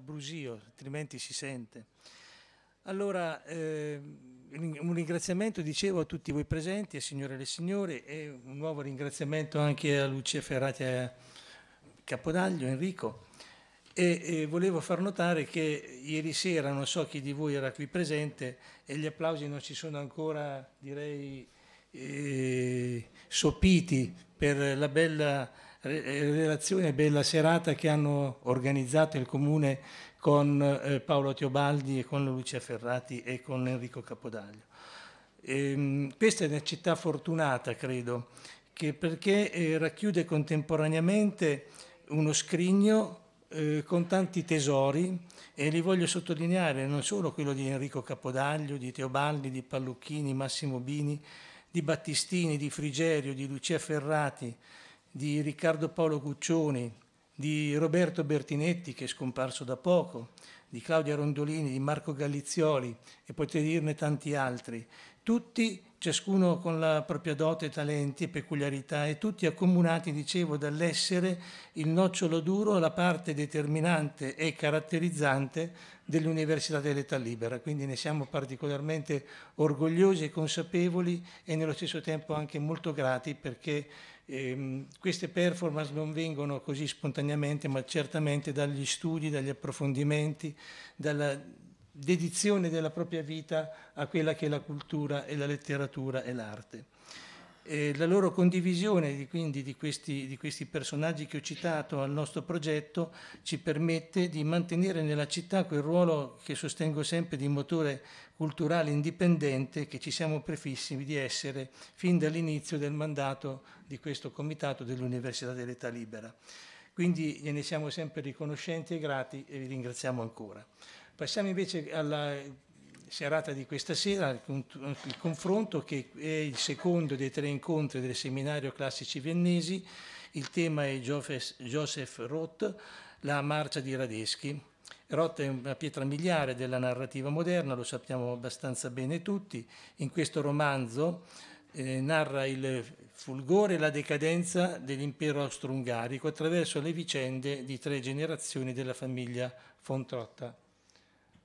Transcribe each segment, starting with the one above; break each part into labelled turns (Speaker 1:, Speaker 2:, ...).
Speaker 1: brusio, altrimenti si sente. Allora, eh, un ringraziamento, dicevo, a tutti voi presenti, a signore e le signore, e un nuovo ringraziamento anche a Lucia Ferrati a Capodaglio, Enrico. E, e, volevo far notare che ieri sera, non so chi di voi era qui presente, e gli applausi non si sono ancora, direi, eh, sopiti per la bella eh, relazione bella serata che hanno organizzato il Comune con eh, Paolo Teobaldi e con Lucia Ferrati e con Enrico Capodaglio. E, ehm, questa è una città fortunata, credo, perché eh, racchiude contemporaneamente uno scrigno eh, con tanti tesori e li voglio sottolineare, non solo quello di Enrico Capodaglio, di Teobaldi, di Pallucchini, Massimo Bini, di Battistini, di Frigerio, di Lucia Ferrati, di Riccardo Paolo Guccioni, di Roberto Bertinetti che è scomparso da poco, di Claudia Rondolini, di Marco Gallizioli e potrei dirne tanti altri, tutti, ciascuno con la propria dote, talenti e peculiarità, e tutti accomunati, dicevo, dall'essere il nocciolo duro, la parte determinante e caratterizzante dell'Università dell'età libera. Quindi ne siamo particolarmente orgogliosi e consapevoli e nello stesso tempo anche molto grati perché eh, queste performance non vengono così spontaneamente, ma certamente dagli studi, dagli approfondimenti, dalla dedizione della propria vita a quella che è la cultura e la letteratura e l'arte eh, la loro condivisione di, quindi di questi, di questi, personaggi che ho citato al nostro progetto ci permette di mantenere nella città quel ruolo che sostengo sempre di motore culturale indipendente che ci siamo prefissi di essere fin dall'inizio del mandato di questo comitato dell'Università dell'età libera. Quindi gliene siamo sempre riconoscenti e grati e vi ringraziamo ancora. Passiamo invece alla serata di questa sera il confronto che è il secondo dei tre incontri del seminario classici viennesi, il tema è Joseph Roth, la marcia di Radeschi. Roth è una pietra miliare della narrativa moderna, lo sappiamo abbastanza bene tutti, in questo romanzo eh, narra il fulgore e la decadenza dell'impero austro-ungarico attraverso le vicende di tre generazioni della famiglia von Trotta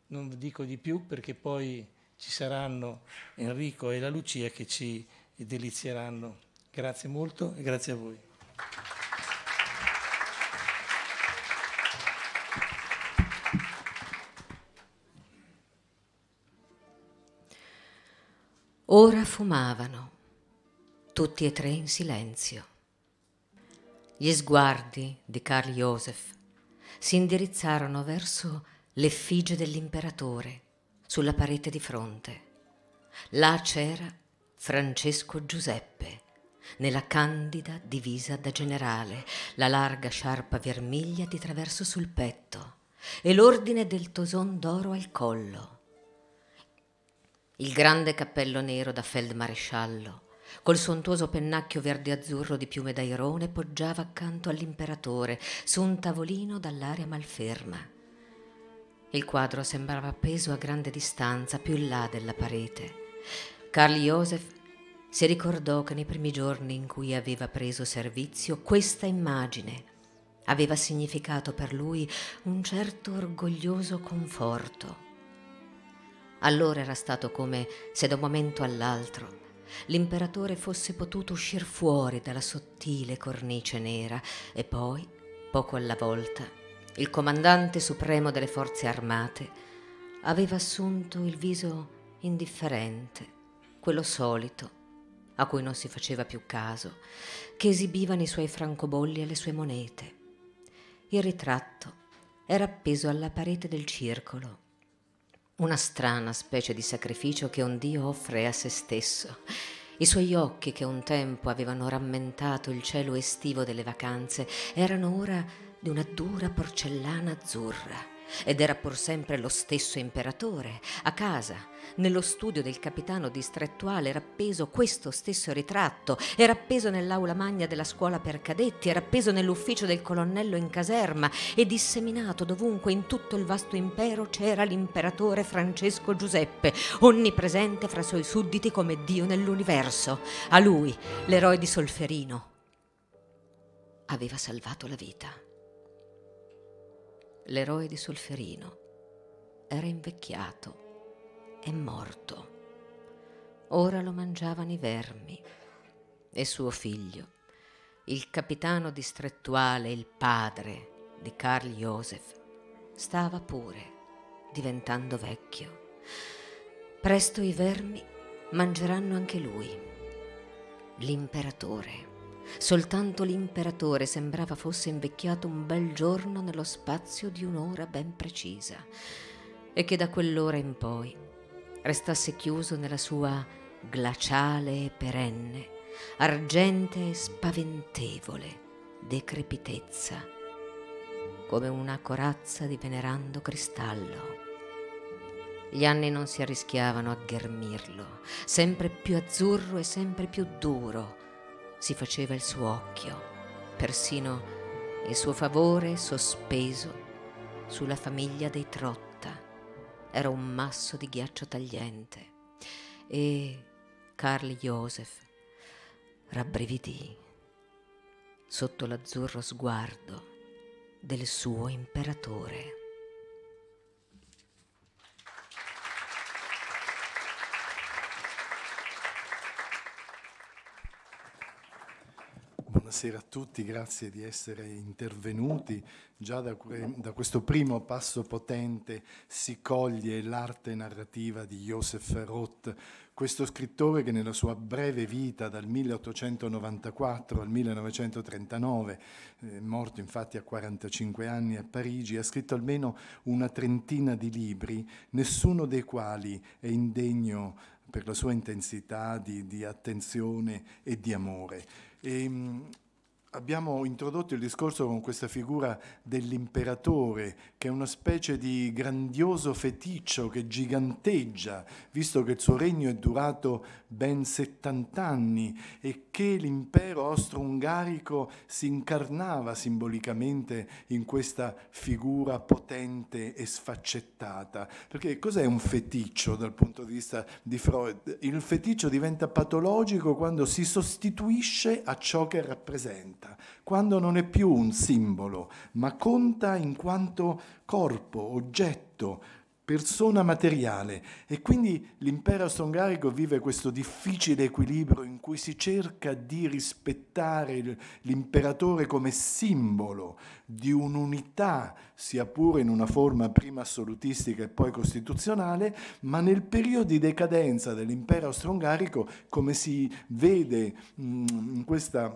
Speaker 1: non dico di più perché poi ci saranno Enrico e la Lucia che ci delizieranno. Grazie molto e grazie a voi.
Speaker 2: Ora fumavano, tutti e tre in silenzio. Gli sguardi di Carl Joseph si indirizzarono verso l'effigie dell'imperatore sulla parete di fronte. Là c'era Francesco Giuseppe, nella candida divisa da generale, la larga sciarpa vermiglia di traverso sul petto e l'ordine del toson d'oro al collo. Il grande cappello nero da feldmaresciallo, col sontuoso pennacchio verde-azzurro di piume d'airone, poggiava accanto all'imperatore su un tavolino dall'aria malferma il quadro sembrava appeso a grande distanza, più in là della parete. Carl Josef si ricordò che nei primi giorni in cui aveva preso servizio questa immagine aveva significato per lui un certo orgoglioso conforto. Allora era stato come se da un momento all'altro l'imperatore fosse potuto uscir fuori dalla sottile cornice nera e poi, poco alla volta, il comandante supremo delle forze armate, aveva assunto il viso indifferente, quello solito, a cui non si faceva più caso, che esibivano i suoi francobolli e le sue monete. Il ritratto era appeso alla parete del circolo, una strana specie di sacrificio che un dio offre a se stesso. I suoi occhi, che un tempo avevano rammentato il cielo estivo delle vacanze, erano ora di una dura porcellana azzurra. Ed era pur sempre lo stesso imperatore. A casa, nello studio del capitano distrettuale, era appeso questo stesso ritratto, era appeso nell'aula magna della scuola per cadetti, era appeso nell'ufficio del colonnello in caserma e disseminato dovunque in tutto il vasto impero c'era l'imperatore Francesco Giuseppe, onnipresente fra i suoi sudditi come Dio nell'universo. A lui, l'eroe di Solferino, aveva salvato la vita l'eroe di Solferino, era invecchiato e morto. Ora lo mangiavano i vermi e suo figlio, il capitano distrettuale, il padre di Carl Joseph, stava pure diventando vecchio. Presto i vermi mangeranno anche lui, l'imperatore. Soltanto l'imperatore sembrava fosse invecchiato un bel giorno nello spazio di un'ora ben precisa e che da quell'ora in poi restasse chiuso nella sua glaciale e perenne, argente e spaventevole decrepitezza, come una corazza di venerando cristallo. Gli anni non si arrischiavano a ghermirlo, sempre più azzurro e sempre più duro, si faceva il suo occhio, persino il suo favore sospeso sulla famiglia dei Trotta. Era un masso di ghiaccio tagliente e Carl Joseph rabbrividì sotto l'azzurro sguardo del suo imperatore.
Speaker 3: Buonasera a tutti, grazie di essere intervenuti. Già da, da questo primo passo potente si coglie l'arte narrativa di Joseph Roth, questo scrittore che nella sua breve vita dal 1894 al 1939, eh, morto infatti a 45 anni a Parigi, ha scritto almeno una trentina di libri, nessuno dei quali è indegno per la sua intensità di, di attenzione e di amore. E, ehm, abbiamo introdotto il discorso con questa figura dell'imperatore, che è una specie di grandioso feticcio che giganteggia, visto che il suo regno è durato ben 70 anni e che l'impero austro-ungarico si incarnava simbolicamente in questa figura potente e sfaccettata. Perché cos'è un feticcio dal punto di vista di Freud? Il feticcio diventa patologico quando si sostituisce a ciò che rappresenta, quando non è più un simbolo, ma conta in quanto corpo, oggetto, persona materiale e quindi l'impero austro-ungarico vive questo difficile equilibrio in cui si cerca di rispettare l'imperatore come simbolo di un'unità, sia pure in una forma prima assolutistica e poi costituzionale, ma nel periodo di decadenza dell'impero austro-ungarico, come si vede mm, in questa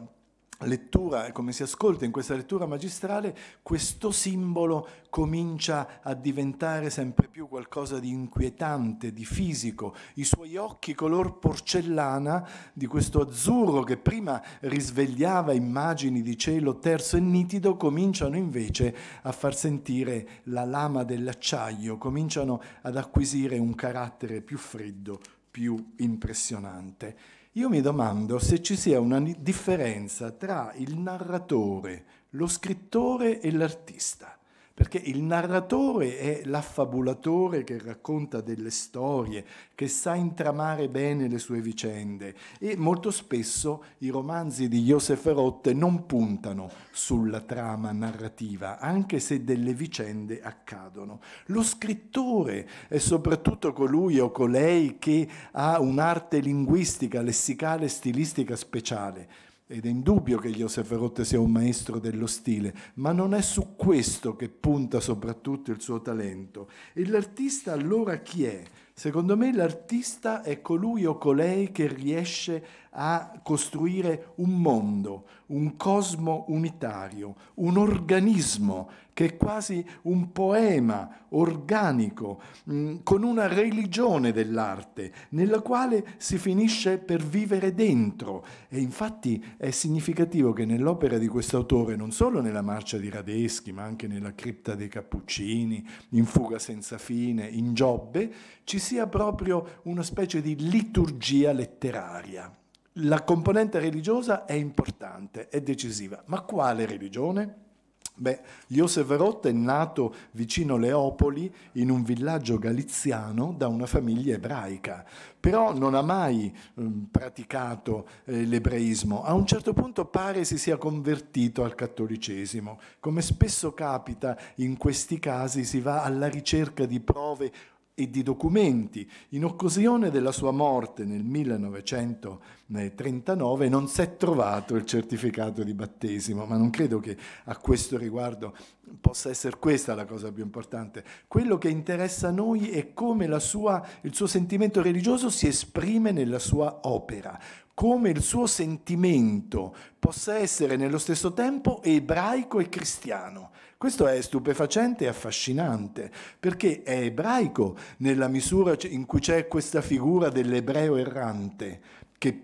Speaker 3: lettura e come si ascolta in questa lettura magistrale, questo simbolo comincia a diventare sempre più qualcosa di inquietante, di fisico. I suoi occhi color porcellana, di questo azzurro che prima risvegliava immagini di cielo terzo e nitido, cominciano invece a far sentire la lama dell'acciaio, cominciano ad acquisire un carattere più freddo, più impressionante. Io mi domando se ci sia una differenza tra il narratore, lo scrittore e l'artista perché il narratore è l'affabulatore che racconta delle storie, che sa intramare bene le sue vicende e molto spesso i romanzi di Josef Rotte non puntano sulla trama narrativa, anche se delle vicende accadono. Lo scrittore è soprattutto colui o colei che ha un'arte linguistica, lessicale e stilistica speciale ed è indubbio che Joseph Rotte sia un maestro dello stile, ma non è su questo che punta soprattutto il suo talento. E l'artista allora chi è? Secondo me l'artista è colui o colei che riesce a costruire un mondo, un cosmo unitario, un organismo che è quasi un poema organico, mm, con una religione dell'arte, nella quale si finisce per vivere dentro. E infatti è significativo che nell'opera di quest'autore, non solo nella marcia di Radeschi, ma anche nella cripta dei Cappuccini, in fuga senza fine, in Giobbe, ci sia proprio una specie di liturgia letteraria la componente religiosa è importante, è decisiva. Ma quale religione? Beh, Josef Roth è nato vicino Leopoli, in un villaggio galiziano, da una famiglia ebraica, però non ha mai eh, praticato eh, l'ebraismo. A un certo punto pare si sia convertito al cattolicesimo. Come spesso capita in questi casi si va alla ricerca di prove e di documenti. In occasione della sua morte nel 1939 non si è trovato il certificato di battesimo, ma non credo che a questo riguardo possa essere questa la cosa più importante. Quello che interessa a noi è come sua, il suo sentimento religioso si esprime nella sua opera, come il suo sentimento possa essere nello stesso tempo ebraico e cristiano. Questo è stupefacente e affascinante, perché è ebraico nella misura in cui c'è questa figura dell'ebreo errante, che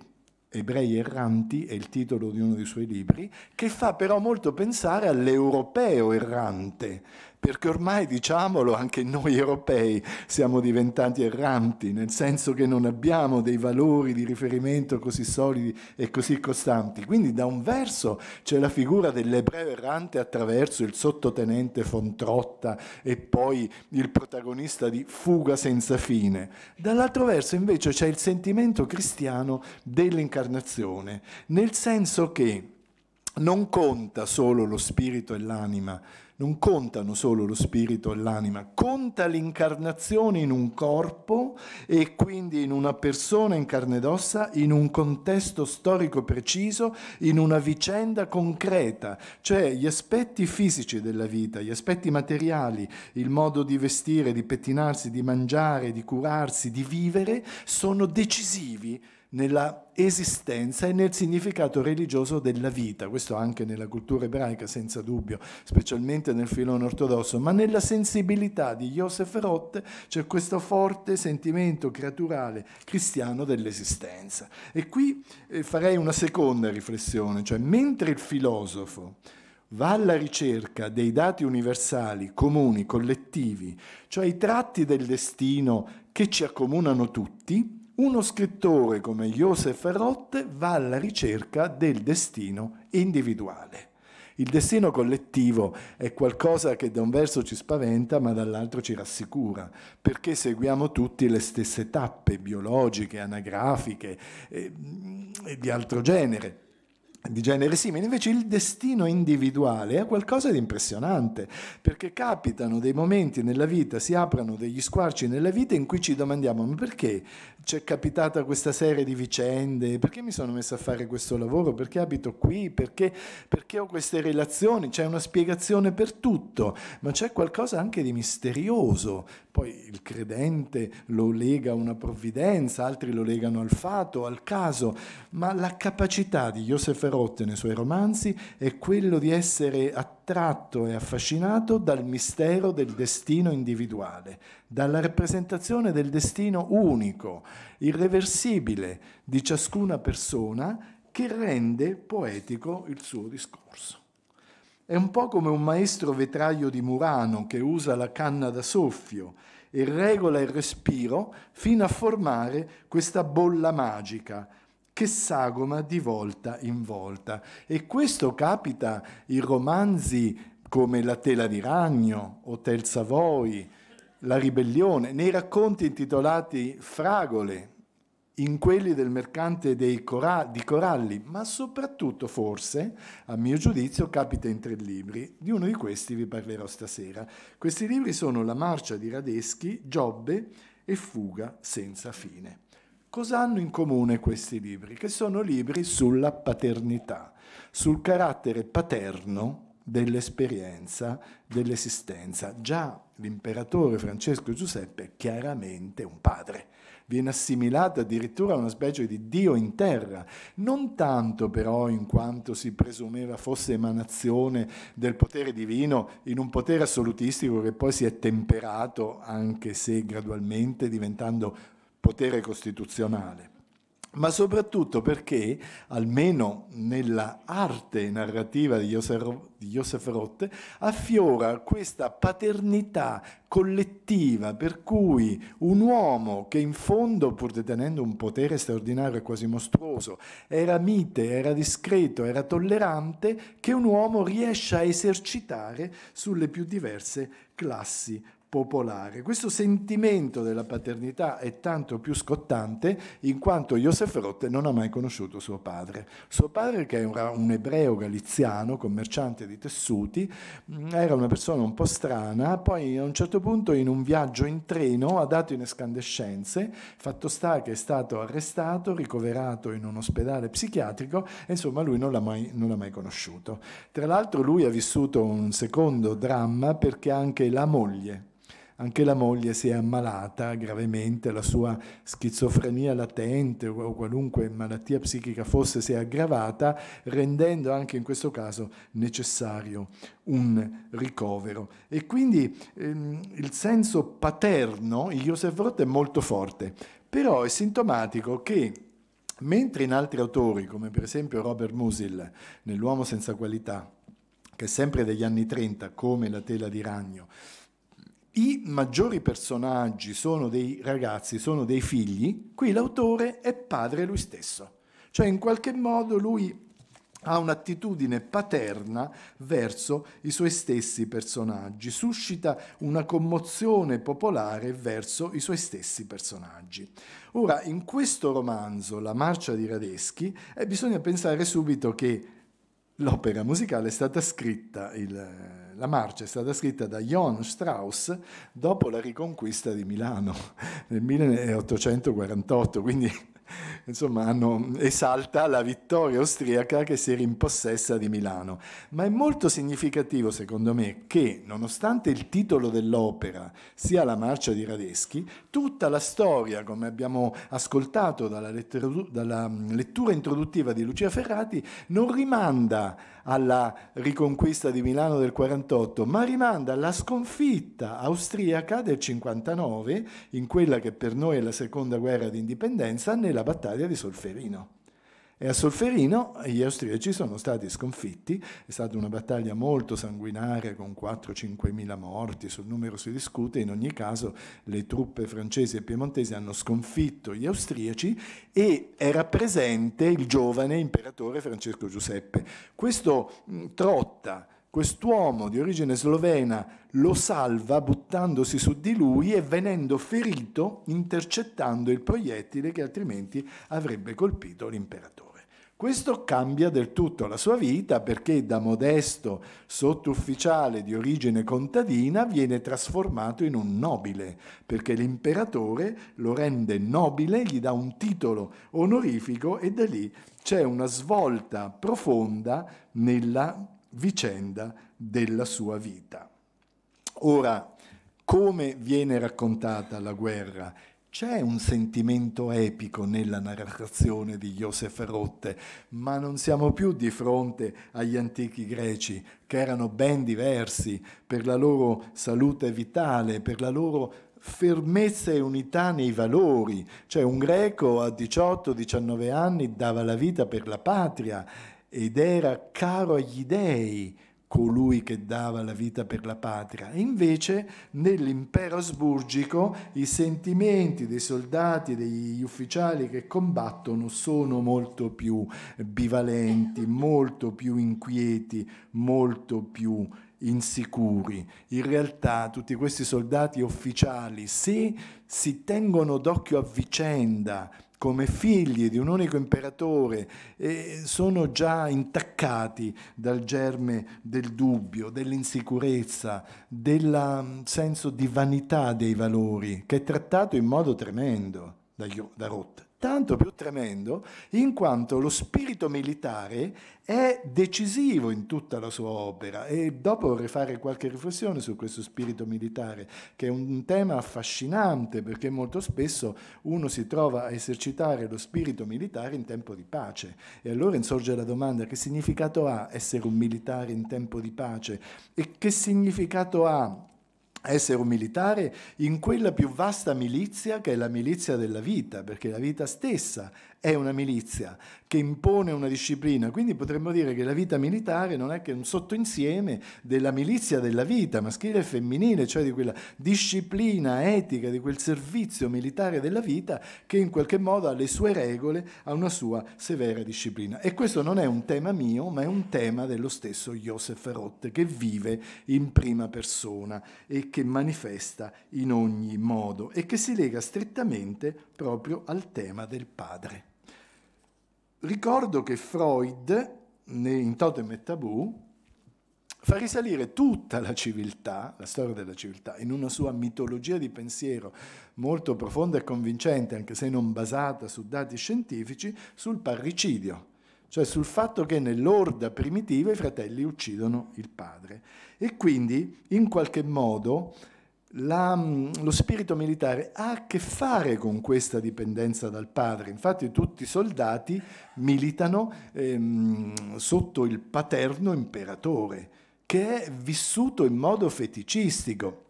Speaker 3: Ebrei erranti è il titolo di uno dei suoi libri, che fa però molto pensare all'europeo errante, perché ormai, diciamolo, anche noi europei siamo diventati erranti, nel senso che non abbiamo dei valori di riferimento così solidi e così costanti. Quindi da un verso c'è la figura dell'ebreo errante attraverso il sottotenente Fontrotta e poi il protagonista di Fuga senza fine, dall'altro verso invece c'è il sentimento cristiano dell'incarnazione, nel senso che non conta solo lo spirito e l'anima, non contano solo lo spirito e l'anima, conta l'incarnazione in un corpo e quindi in una persona in carne ed ossa, in un contesto storico preciso, in una vicenda concreta, cioè gli aspetti fisici della vita, gli aspetti materiali, il modo di vestire, di pettinarsi, di mangiare, di curarsi, di vivere, sono decisivi nella esistenza e nel significato religioso della vita, questo anche nella cultura ebraica senza dubbio, specialmente nel filone ortodosso, ma nella sensibilità di Joseph Roth c'è questo forte sentimento creaturale cristiano dell'esistenza. E qui eh, farei una seconda riflessione, cioè mentre il filosofo va alla ricerca dei dati universali, comuni, collettivi, cioè i tratti del destino che ci accomunano tutti, uno scrittore come Joseph Rotte va alla ricerca del destino individuale. Il destino collettivo è qualcosa che da un verso ci spaventa ma dall'altro ci rassicura, perché seguiamo tutti le stesse tappe biologiche, anagrafiche e, ehm, e di altro genere di genere simile, invece il destino individuale è qualcosa di impressionante, perché capitano dei momenti nella vita, si aprono degli squarci nella vita in cui ci domandiamo ma perché c'è capitata questa serie di vicende, perché mi sono messo a fare questo lavoro, perché abito qui, perché, perché ho queste relazioni, c'è una spiegazione per tutto, ma c'è qualcosa anche di misterioso. Poi il credente lo lega a una provvidenza, altri lo legano al fato, al caso, ma la capacità di Josef Ero Roth nei suoi romanzi è quello di essere attratto e affascinato dal mistero del destino individuale, dalla rappresentazione del destino unico, irreversibile di ciascuna persona che rende poetico il suo discorso. È un po' come un maestro vetraio di Murano che usa la canna da soffio e regola il respiro fino a formare questa bolla magica, che sagoma di volta in volta. E questo capita in romanzi come La tela di ragno, Hotel Savoy, La ribellione, nei racconti intitolati Fragole, in quelli del mercante cora di coralli, ma soprattutto forse, a mio giudizio, capita in tre libri. Di uno di questi vi parlerò stasera. Questi libri sono La marcia di Radeschi, Giobbe e Fuga senza fine. Cosa hanno in comune questi libri? Che sono libri sulla paternità, sul carattere paterno dell'esperienza, dell'esistenza. Già l'imperatore Francesco Giuseppe è chiaramente un padre viene assimilata addirittura a una specie di Dio in terra, non tanto però in quanto si presumeva fosse emanazione del potere divino in un potere assolutistico che poi si è temperato, anche se gradualmente diventando potere costituzionale, ma soprattutto perché, almeno nella arte narrativa di Joseph, Roth, affiora questa paternità collettiva per cui un uomo che in fondo, pur detenendo un potere straordinario e quasi mostruoso, era mite, era discreto, era tollerante, che un uomo riesce a esercitare sulle più diverse classi popolare. Questo sentimento della paternità è tanto più scottante in quanto Josef Roth non ha mai conosciuto suo padre. Suo padre, che era un ebreo galiziano, commerciante di tessuti, mm, era una persona un po' strana, poi a un certo punto in un viaggio in treno ha dato in escandescenze, fatto sta che è stato arrestato, ricoverato in un ospedale psichiatrico e insomma lui non l'ha mai, non l'ha mai conosciuto. Tra l'altro lui ha vissuto un secondo dramma perché anche la moglie anche la moglie si è ammalata gravemente, la sua schizofrenia latente o qualunque malattia psichica fosse si è aggravata, rendendo anche in questo caso necessario un ricovero. E quindi ehm, il senso paterno, in Joseph Roth è molto forte, però è sintomatico che mentre in altri autori, come per esempio Robert Musil, nell'Uomo senza qualità, che è sempre degli anni 30, come La tela di ragno, i maggiori personaggi sono dei ragazzi, sono dei figli, qui l'autore è padre lui stesso. Cioè in qualche modo lui ha un'attitudine paterna verso i suoi stessi personaggi, suscita una commozione popolare verso i suoi stessi personaggi. Ora, in questo romanzo, La marcia di Radeschi, eh, bisogna pensare subito che l'opera musicale è stata scritta, il, la marcia è stata scritta da Johann Strauss dopo la riconquista di Milano nel 1848, quindi insomma, hanno, esalta la vittoria austriaca che si era impossessa di Milano. Ma è molto significativo, secondo me, che nonostante il titolo dell'opera sia la marcia di Radeschi, tutta la storia, come abbiamo ascoltato dalla, letteratura, dalla mm, lettura introduttiva di Lucia Ferrati, non rimanda alla riconquista di Milano del 48, ma rimanda alla sconfitta austriaca del 59, in quella che per noi è la seconda guerra di indipendenza, nella la battaglia di Solferino. E a Solferino gli austriaci sono stati sconfitti, è stata una battaglia molto sanguinaria con 4-5 mila morti, sul numero si discute, in ogni caso le truppe francesi e piemontesi hanno sconfitto gli austriaci e era presente il giovane imperatore Francesco Giuseppe. Questo mh, Trotta, Quest'uomo di origine slovena lo salva buttandosi su di lui e venendo ferito intercettando il proiettile che altrimenti avrebbe colpito l'imperatore. Questo cambia del tutto la sua vita perché da modesto sottufficiale di origine contadina viene trasformato in un nobile, perché l'imperatore lo rende nobile, gli dà un titolo onorifico e da lì c'è una svolta profonda nella vicenda della sua vita. Ora, come viene raccontata la guerra c'è un sentimento epico nella narrazione di Josef Rotte, ma non siamo più di fronte agli antichi greci, che erano ben diversi per la loro salute vitale, per la loro fermezza e unità nei valori. Cioè un greco a 18-19 anni dava la vita per la patria ed era caro agli dèi colui che dava la vita per la patria. invece nell'impero asburgico i sentimenti dei soldati e degli ufficiali che combattono sono molto più bivalenti, molto più inquieti, molto più insicuri. In realtà tutti questi soldati ufficiali, se si tengono d'occhio a vicenda, come figli di un unico imperatore, e sono già intaccati dal germe del dubbio, dell'insicurezza, del mm, senso di vanità dei valori, che è trattato in modo tremendo da, da Roth tanto più tremendo in quanto lo spirito militare è decisivo in tutta la sua opera e dopo vorrei fare qualche riflessione su questo spirito militare che è un tema affascinante perché molto spesso uno si trova a esercitare lo spirito militare in tempo di pace e allora insorge la domanda che significato ha essere un militare in tempo di pace e che significato ha essere un militare in quella più vasta milizia che è la milizia della vita, perché la vita stessa è una milizia che impone una disciplina, quindi potremmo dire che la vita militare non è che un sottoinsieme della milizia della vita maschile e femminile, cioè di quella disciplina etica, di quel servizio militare della vita che in qualche modo ha le sue regole, ha una sua severa disciplina. E questo non è un tema mio, ma è un tema dello stesso Joseph Roth che vive in prima persona e che manifesta in ogni modo e che si lega strettamente proprio al tema del padre ricordo che Freud, in Totem e Tabù, fa risalire tutta la civiltà, la storia della civiltà, in una sua mitologia di pensiero molto profonda e convincente, anche se non basata su dati scientifici, sul parricidio, cioè sul fatto che nell'orda primitiva i fratelli uccidono il padre. E quindi, in qualche modo, la, mm, lo spirito militare ha a che fare con questa dipendenza dal padre, infatti tutti i soldati militano ehm, sotto il paterno imperatore che è vissuto in modo feticistico.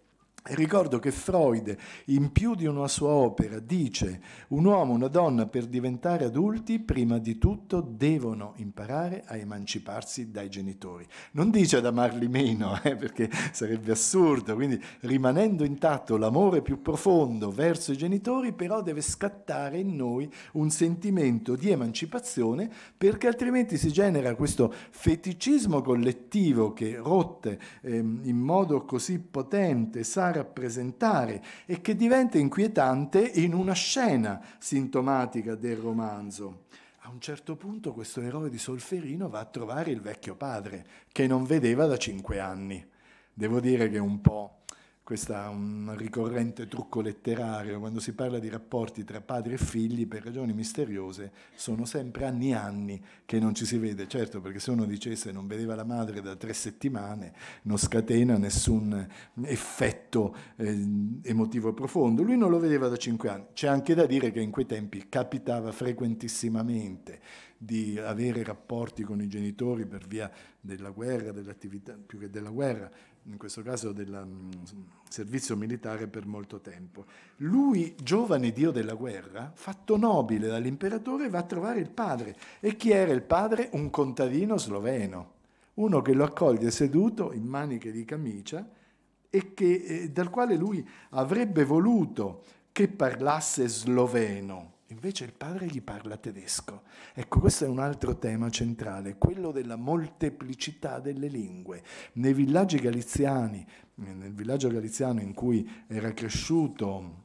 Speaker 3: Ricordo che Freud, in più di una sua opera, dice un uomo e una donna per diventare adulti, prima di tutto devono imparare a emanciparsi dai genitori. Non dice ad amarli meno, eh, perché sarebbe assurdo, quindi rimanendo intatto l'amore più profondo verso i genitori, però deve scattare in noi un sentimento di emancipazione, perché altrimenti si genera questo feticismo collettivo che rotte eh, in modo così potente, sara rappresentare e che diventa inquietante in una scena sintomatica del romanzo. A un certo punto questo eroe di Solferino va a trovare il vecchio padre, che non vedeva da cinque anni. Devo dire che un po' questo è un ricorrente trucco letterario, quando si parla di rapporti tra padri e figli, per ragioni misteriose, sono sempre anni e anni che non ci si vede. Certo, perché se uno dicesse non vedeva la madre da tre settimane, non scatena nessun effetto eh, emotivo profondo. Lui non lo vedeva da cinque anni. C'è anche da dire che in quei tempi capitava frequentissimamente di avere rapporti con i genitori per via della guerra, dell'attività, più che della guerra, in questo caso del mm, servizio militare per molto tempo. Lui, giovane dio della guerra, fatto nobile dall'imperatore, va a trovare il padre. E chi era il padre? Un contadino sloveno, uno che lo accoglie seduto in maniche di camicia e che, eh, dal quale lui avrebbe voluto che parlasse sloveno Invece il padre gli parla tedesco. Ecco, questo è un altro tema centrale, quello della molteplicità delle lingue. Nei villaggi galiziani, nel villaggio galiziano in cui era cresciuto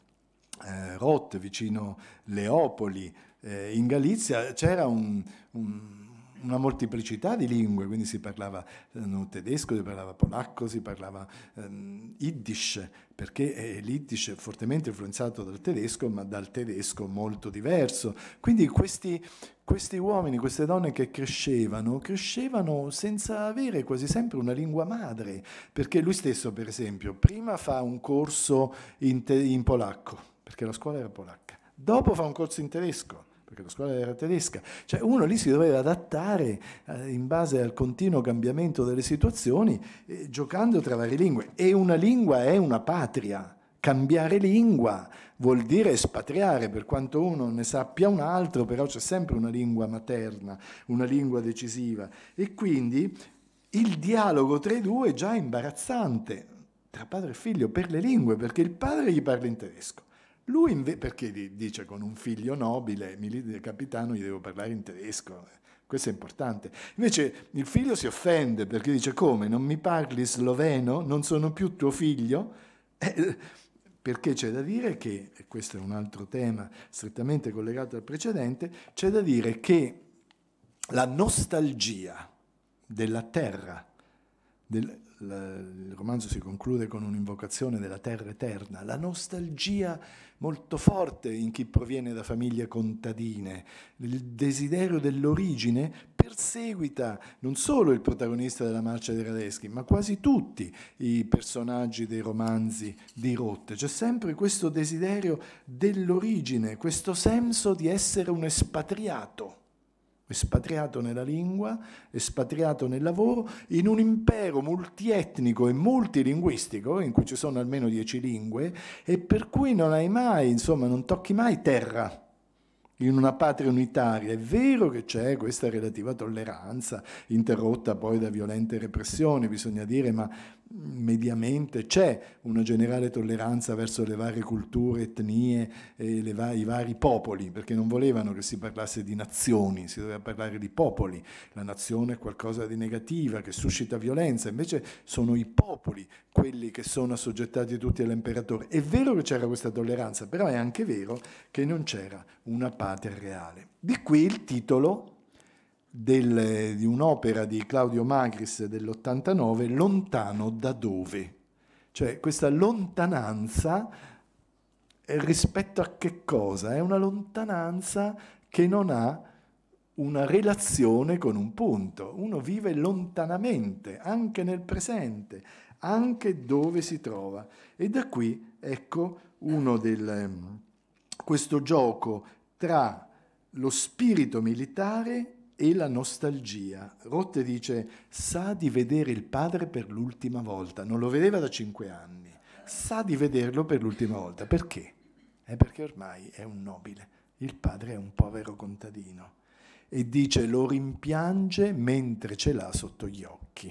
Speaker 3: eh, Roth, vicino Leopoli, eh, in Galizia, c'era un, un una molteplicità di lingue, quindi si parlava eh, tedesco, si parlava polacco, si parlava ehm, yiddish, perché eh, l'yiddish è fortemente influenzato dal tedesco, ma dal tedesco molto diverso. Quindi questi, questi uomini, queste donne che crescevano, crescevano senza avere quasi sempre una lingua madre, perché lui stesso, per esempio, prima fa un corso in, in polacco, perché la scuola era polacca, dopo fa un corso in tedesco perché la scuola era tedesca, cioè uno lì si doveva adattare eh, in base al continuo cambiamento delle situazioni eh, giocando tra varie lingue e una lingua è una patria, cambiare lingua vuol dire espatriare, per quanto uno ne sappia un altro, però c'è sempre una lingua materna, una lingua decisiva e quindi il dialogo tra i due è già imbarazzante tra padre e figlio per le lingue, perché il padre gli parla in tedesco lui invece, perché dice con un figlio nobile, milite capitano, gli devo parlare in tedesco. Questo è importante. Invece il figlio si offende perché dice come, non mi parli sloveno, non sono più tuo figlio? Eh, perché c'è da dire che, e questo è un altro tema strettamente collegato al precedente, c'è da dire che la nostalgia della terra, del, il romanzo si conclude con un'invocazione della terra eterna, la nostalgia molto forte in chi proviene da famiglie contadine, il desiderio dell'origine perseguita non solo il protagonista della marcia dei Radeschi, ma quasi tutti i personaggi dei romanzi di Rotte. C'è sempre questo desiderio dell'origine, questo senso di essere un espatriato espatriato nella lingua, espatriato nel lavoro, in un impero multietnico e multilinguistico, in cui ci sono almeno dieci lingue, e per cui non hai mai, insomma, non tocchi mai terra in una patria unitaria. È vero che c'è questa relativa tolleranza, interrotta poi da violente repressione, bisogna dire, ma mediamente c'è una generale tolleranza verso le varie culture, etnie e va i vari popoli, perché non volevano che si parlasse di nazioni, si doveva parlare di popoli. La nazione è qualcosa di negativa, che suscita violenza, invece sono i popoli quelli che sono assoggettati tutti all'imperatore. È vero che c'era questa tolleranza, però è anche vero che non c'era una patria reale. Di qui il titolo del, di un'opera di Claudio Magris dell'89, Lontano da dove? Cioè questa lontananza eh, rispetto a che cosa? È una lontananza che non ha una relazione con un punto. Uno vive lontanamente, anche nel presente, anche dove si trova. E da qui, ecco, uno del, ehm, questo gioco tra lo spirito militare e la nostalgia. Rotte dice, sa di vedere il padre per l'ultima volta, non lo vedeva da cinque anni, sa di vederlo per l'ultima volta. Perché? È eh, perché ormai è un nobile, il padre è un povero contadino. E dice, lo rimpiange mentre ce l'ha sotto gli occhi.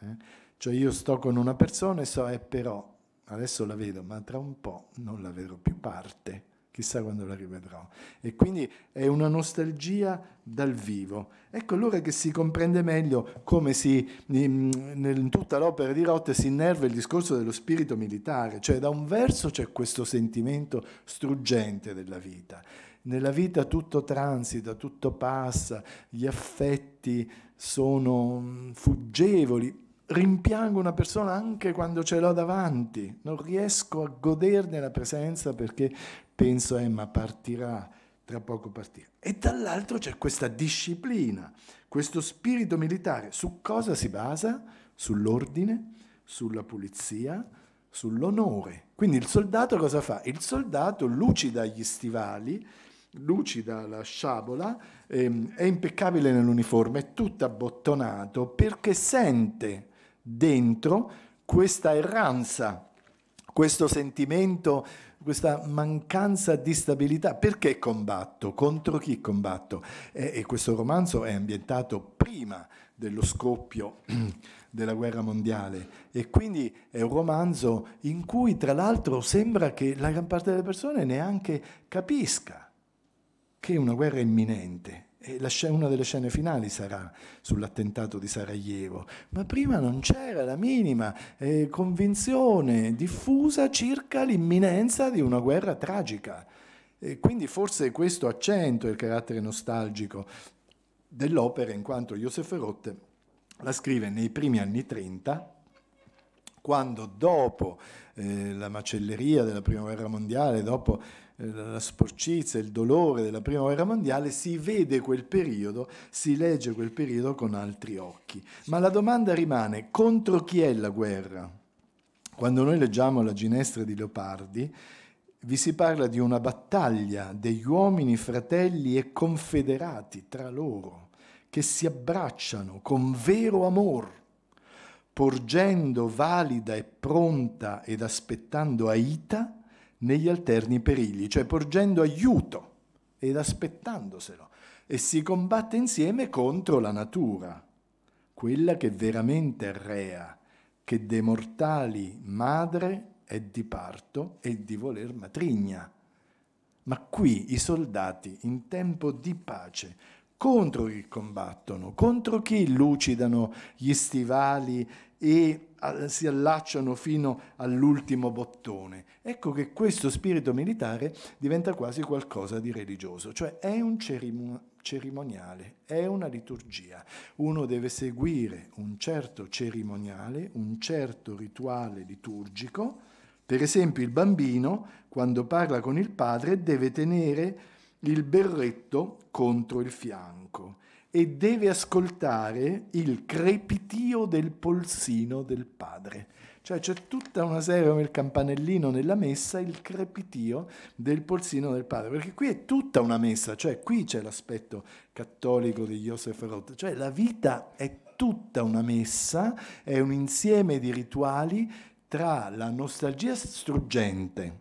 Speaker 3: Eh? Cioè io sto con una persona e so, è eh, però, adesso la vedo, ma tra un po' non la vedrò più parte chissà quando la rivedrò. E quindi è una nostalgia dal vivo. Ecco allora che si comprende meglio come si, in, in tutta l'opera di Roth si innerva il discorso dello spirito militare, cioè da un verso c'è questo sentimento struggente della vita, nella vita tutto transita, tutto passa, gli affetti sono mm, fuggevoli, rimpiango una persona anche quando ce l'ho davanti, non riesco a goderne la presenza perché penso, Emma partirà, tra poco partirà. E dall'altro c'è questa disciplina, questo spirito militare. Su cosa si basa? Sull'ordine, sulla pulizia, sull'onore. Quindi il soldato cosa fa? Il soldato lucida gli stivali, lucida la sciabola, ehm, è impeccabile nell'uniforme, è tutto abbottonato perché sente dentro questa erranza questo sentimento, questa mancanza di stabilità. Perché combatto? Contro chi combatto? E, e questo romanzo è ambientato prima dello scoppio della guerra mondiale e quindi è un romanzo in cui tra l'altro sembra che la gran parte delle persone neanche capisca che una guerra è imminente una delle scene finali sarà sull'attentato di Sarajevo, ma prima non c'era la minima eh, convinzione diffusa circa l'imminenza di una guerra tragica. E quindi forse questo accento è il carattere nostalgico dell'opera, in quanto Josef Rotte la scrive nei primi anni 30, quando dopo eh, la macelleria della Prima Guerra Mondiale, dopo eh, la sporcizia, il dolore della prima guerra mondiale, si vede quel periodo, si legge quel periodo con altri occhi. Ma la domanda rimane, contro chi è la guerra? Quando noi leggiamo La ginestra di Leopardi, vi si parla di una battaglia degli uomini fratelli e confederati tra loro, che si abbracciano con vero amor porgendo valida e pronta ed aspettando Aita negli alterni perigli, cioè porgendo aiuto ed aspettandoselo, e si combatte insieme contro la natura, quella che veramente rea, che dei mortali madre è di parto e di voler matrigna. Ma qui i soldati, in tempo di pace, contro chi combattono, contro chi lucidano gli stivali e si allacciano fino all'ultimo bottone. Ecco che questo spirito militare diventa quasi qualcosa di religioso, cioè è un cerimoniale, è una liturgia. Uno deve seguire un certo cerimoniale, un certo rituale liturgico. Per esempio il bambino, quando parla con il padre, deve tenere il berretto contro il fianco e deve ascoltare il crepitio del polsino del padre. Cioè c'è tutta una serie come il campanellino nella messa, il crepitio del polsino del padre, perché qui è tutta una messa, cioè qui c'è l'aspetto cattolico di Joseph Roth, cioè la vita è tutta una messa, è un insieme di rituali tra la nostalgia struggente,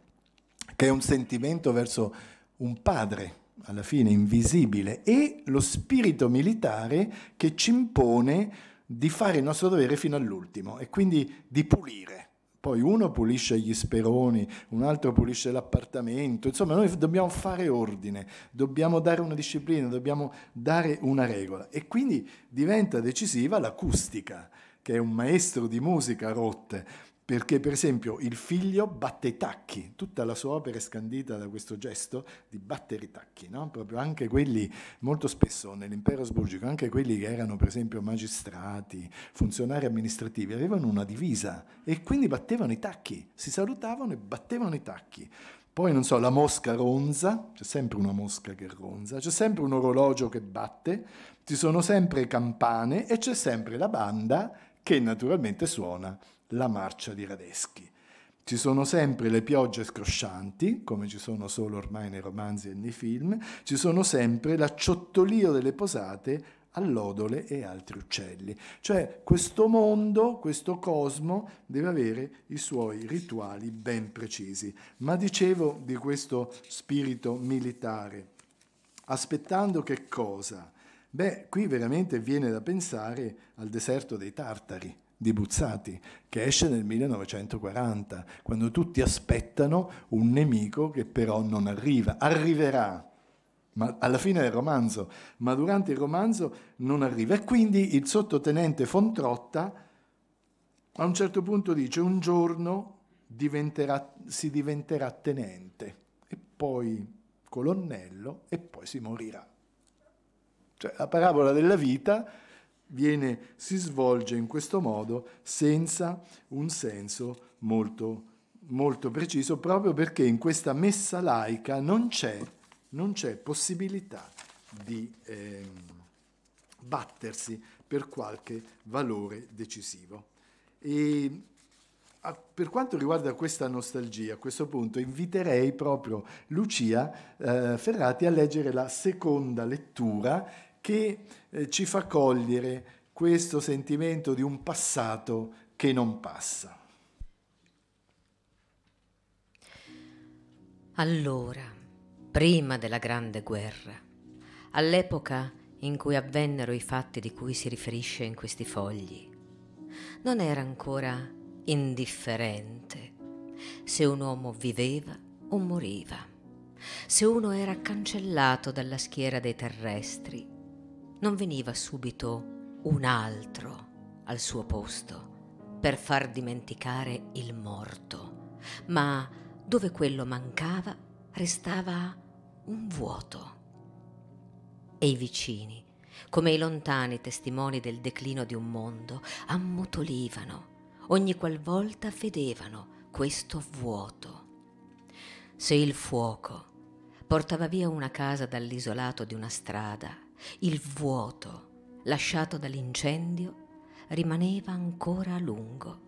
Speaker 3: che è un sentimento verso un padre, alla fine invisibile e lo spirito militare che ci impone di fare il nostro dovere fino all'ultimo e quindi di pulire. Poi uno pulisce gli speroni, un altro pulisce l'appartamento, insomma noi dobbiamo fare ordine, dobbiamo dare una disciplina, dobbiamo dare una regola e quindi diventa decisiva l'acustica, che è un maestro di musica Rotte perché per esempio il figlio batte i tacchi, tutta la sua opera è scandita da questo gesto di battere i tacchi, no? proprio anche quelli molto spesso nell'impero asburgico, anche quelli che erano per esempio magistrati, funzionari amministrativi, avevano una divisa e quindi battevano i tacchi, si salutavano e battevano i tacchi. Poi non so, la mosca ronza, c'è sempre una mosca che ronza, c'è sempre un orologio che batte, ci sono sempre campane e c'è sempre la banda che naturalmente suona la marcia di Radeschi. Ci sono sempre le piogge scroscianti, come ci sono solo ormai nei romanzi e nei film, ci sono sempre l'acciottolio delle posate allodole e altri uccelli. Cioè questo mondo, questo cosmo deve avere i suoi rituali ben precisi. Ma dicevo di questo spirito militare, aspettando che cosa? Beh, qui veramente viene da pensare al deserto dei Tartari, di Buzzati, che esce nel 1940, quando tutti aspettano un nemico che però non arriva. Arriverà ma alla fine del romanzo, ma durante il romanzo non arriva. E quindi il sottotenente Fontrotta a un certo punto dice un giorno diventerà, si diventerà tenente e poi colonnello e poi si morirà. Cioè la parabola della vita viene, si svolge in questo modo senza un senso molto, molto preciso, proprio perché in questa messa laica non c'è, non c'è possibilità di eh, battersi per qualche valore decisivo. E per quanto riguarda questa nostalgia, a questo punto inviterei proprio Lucia eh, Ferrati a leggere la seconda lettura che eh, ci fa cogliere questo sentimento di un passato che non passa.
Speaker 2: Allora, prima della Grande Guerra, all'epoca in cui avvennero i fatti di cui si riferisce in questi fogli, non era ancora indifferente se un uomo viveva o moriva, se uno era cancellato dalla schiera dei terrestri non veniva subito un altro al suo posto per far dimenticare il morto, ma dove quello mancava restava un vuoto. E i vicini, come i lontani testimoni del declino di un mondo, ammutolivano ogni qualvolta vedevano questo vuoto. Se il fuoco portava via una casa dall'isolato di una strada, il vuoto lasciato dall'incendio rimaneva ancora a lungo,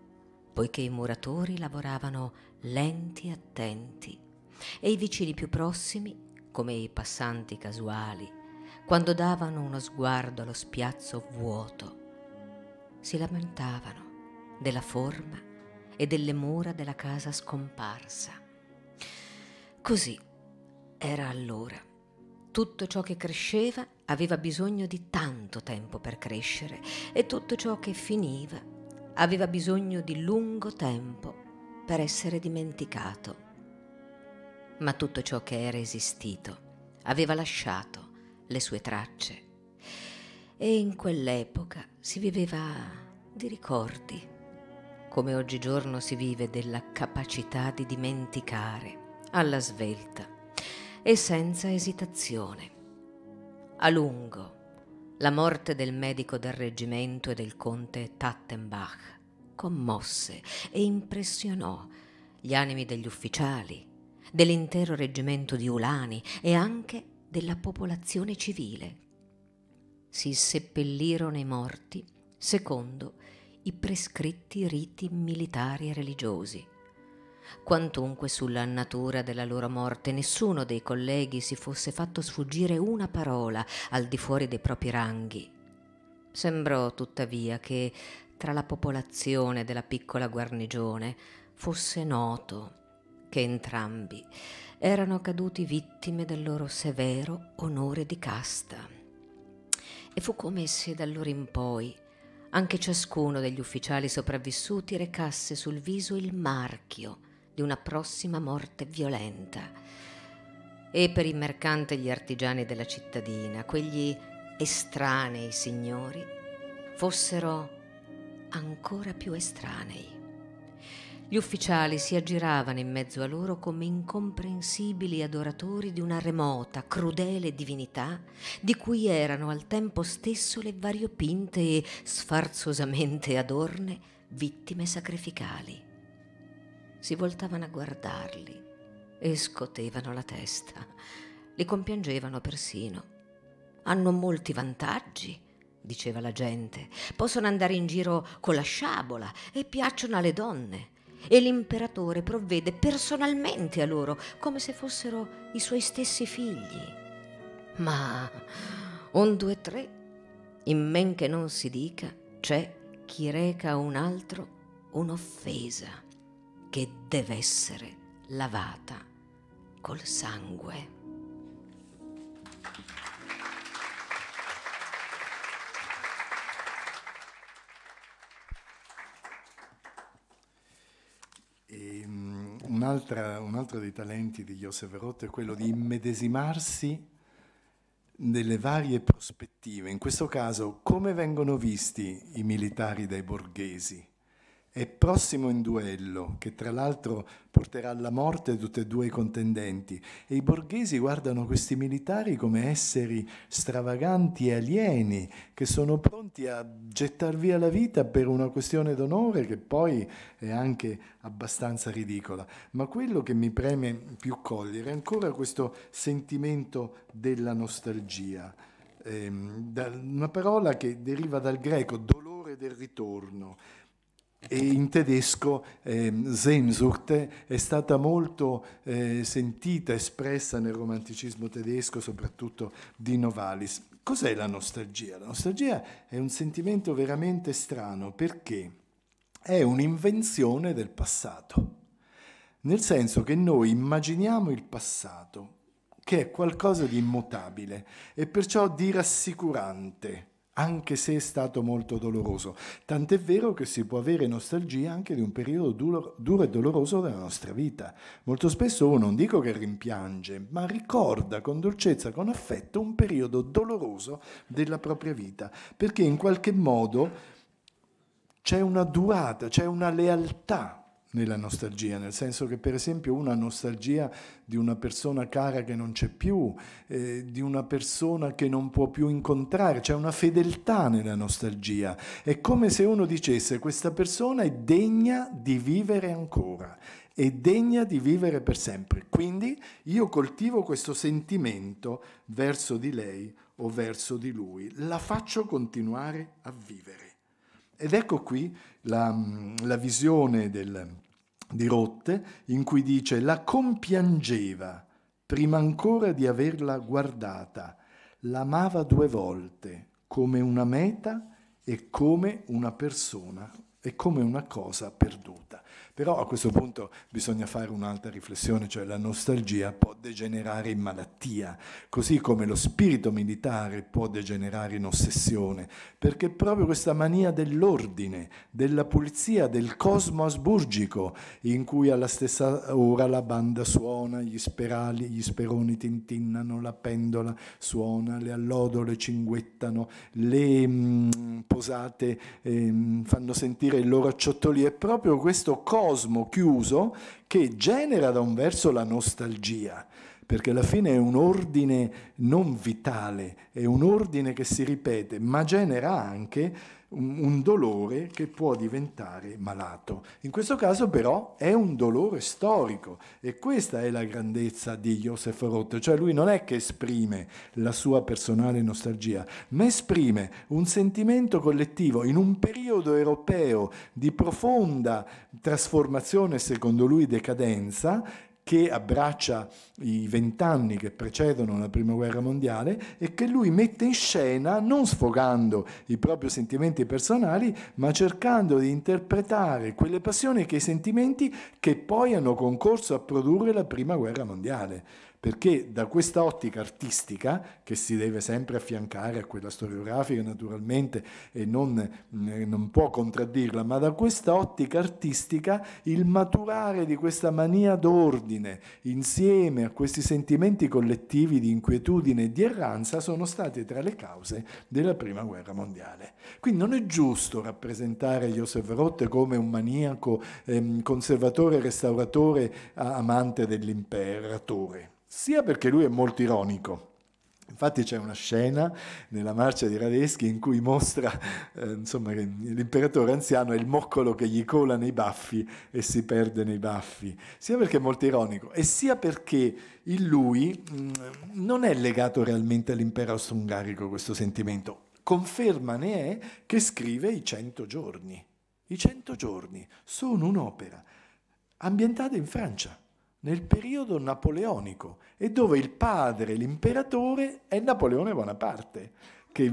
Speaker 2: poiché i muratori lavoravano lenti e attenti e i vicini più prossimi, come i passanti casuali, quando davano uno sguardo allo spiazzo vuoto, si lamentavano della forma e delle mura della casa scomparsa. Così era allora tutto ciò che cresceva aveva bisogno di tanto tempo per crescere e tutto ciò che finiva aveva bisogno di lungo tempo per essere dimenticato. Ma tutto ciò che era esistito aveva lasciato le sue tracce e in quell'epoca si viveva di ricordi, come oggigiorno si vive della capacità di dimenticare alla svelta e senza esitazione. A lungo, la morte del medico del reggimento e del conte Tattenbach commosse e impressionò gli animi degli ufficiali, dell'intero reggimento di Ulani e anche della popolazione civile. Si seppellirono i morti secondo i prescritti riti militari e religiosi Quantunque sulla natura della loro morte nessuno dei colleghi si fosse fatto sfuggire una parola al di fuori dei propri ranghi. Sembrò tuttavia che tra la popolazione della piccola guarnigione fosse noto che entrambi erano caduti vittime del loro severo onore di casta. E fu come se da allora in poi anche ciascuno degli ufficiali sopravvissuti recasse sul viso il marchio di una prossima morte violenta. E per i mercanti e gli artigiani della cittadina, quegli estranei signori, fossero ancora più estranei. Gli ufficiali si aggiravano in mezzo a loro come incomprensibili adoratori di una remota, crudele divinità di cui erano al tempo stesso le variopinte e sfarzosamente adorne vittime sacrificali si voltavano a guardarli e scotevano la testa, li compiangevano persino. Hanno molti vantaggi, diceva la gente, possono andare in giro con la sciabola e piacciono alle donne. E l'imperatore provvede personalmente a loro come se fossero i suoi stessi figli. Ma un, due, tre, in men che non si dica, c'è chi reca a un altro un'offesa che deve essere lavata col sangue.
Speaker 3: E, um, un altro dei talenti di Josef Roth è quello di immedesimarsi nelle varie prospettive, in questo caso come vengono visti i militari dai borghesi, è prossimo in duello, che tra l'altro porterà alla morte tutti e due i contendenti. E i borghesi guardano questi militari come esseri stravaganti e alieni, che sono pronti a gettar via la vita per una questione d'onore che poi è anche abbastanza ridicola. Ma quello che mi preme più cogliere è ancora questo sentimento della nostalgia. Ehm, una parola che deriva dal greco dolore del ritorno, e in tedesco eh, Sehnsucht è stata molto eh, sentita, espressa nel romanticismo tedesco, soprattutto di Novalis. Cos'è la nostalgia? La nostalgia è un sentimento veramente strano perché è un'invenzione del passato, nel senso che noi immaginiamo il passato, che è qualcosa di immutabile e perciò di rassicurante anche se è stato molto doloroso. Tant'è vero che si può avere nostalgia anche di un periodo duro, e doloroso della nostra vita. Molto spesso uno, non dico che rimpiange, ma ricorda con dolcezza, con affetto, un periodo doloroso della propria vita, perché in qualche modo c'è una durata, c'è una lealtà nella nostalgia, nel senso che per esempio una nostalgia di una persona cara che non c'è più, eh, di una persona che non può più incontrare, c'è una fedeltà nella nostalgia, è come se uno dicesse questa persona è degna di vivere ancora, è degna di vivere per sempre, quindi io coltivo questo sentimento verso di lei o verso di lui, la faccio continuare a vivere. Ed ecco qui la, mm, la visione del, di Rotte in cui dice la compiangeva prima ancora di averla guardata, l'amava due volte come una meta e come una persona e come una cosa perduta. Però a questo punto bisogna fare un'altra riflessione, cioè la nostalgia può degenerare in malattia, così come lo spirito militare può degenerare in ossessione, perché proprio questa mania dell'ordine, della pulizia, del cosmo asburgico, in cui alla stessa ora la banda suona, gli sperali, gli speroni tintinnano, la pendola suona, le allodole cinguettano, le mh, mm, posate eh, fanno sentire il loro acciottolio, è proprio questo cosmo cosmo chiuso che genera da un verso la nostalgia, perché alla fine è un ordine non vitale, è un ordine che si ripete, ma genera anche un dolore che può diventare malato. In questo caso però è un dolore storico e questa è la grandezza di Joseph Roth, cioè lui non è che esprime la sua personale nostalgia, ma esprime un sentimento collettivo in un periodo europeo di profonda trasformazione, secondo lui decadenza, che abbraccia i vent'anni che precedono la Prima Guerra Mondiale e che lui mette in scena non sfogando i propri sentimenti personali, ma cercando di interpretare quelle passioni e quei sentimenti che poi hanno concorso a produrre la Prima Guerra Mondiale perché da questa ottica artistica, che si deve sempre affiancare a quella storiografica naturalmente e non, eh, non può contraddirla, ma da questa ottica artistica il maturare di questa mania d'ordine insieme a questi sentimenti collettivi di inquietudine e di erranza sono state tra le cause della prima guerra mondiale. Quindi non è giusto rappresentare Joseph Roth come un maniaco ehm, conservatore, restauratore, amante dell'imperatore sia perché lui è molto ironico. Infatti c'è una scena nella marcia di Radeschi in cui mostra eh, insomma, che l'imperatore anziano è il moccolo che gli cola nei baffi e si perde nei baffi, sia perché è molto ironico e sia perché in lui mh, mm, non è legato realmente all'impero austro-ungarico questo sentimento. Conferma ne è che scrive i cento giorni. I cento giorni sono un'opera ambientata in Francia nel periodo napoleonico e dove il padre, l'imperatore, è Napoleone Bonaparte che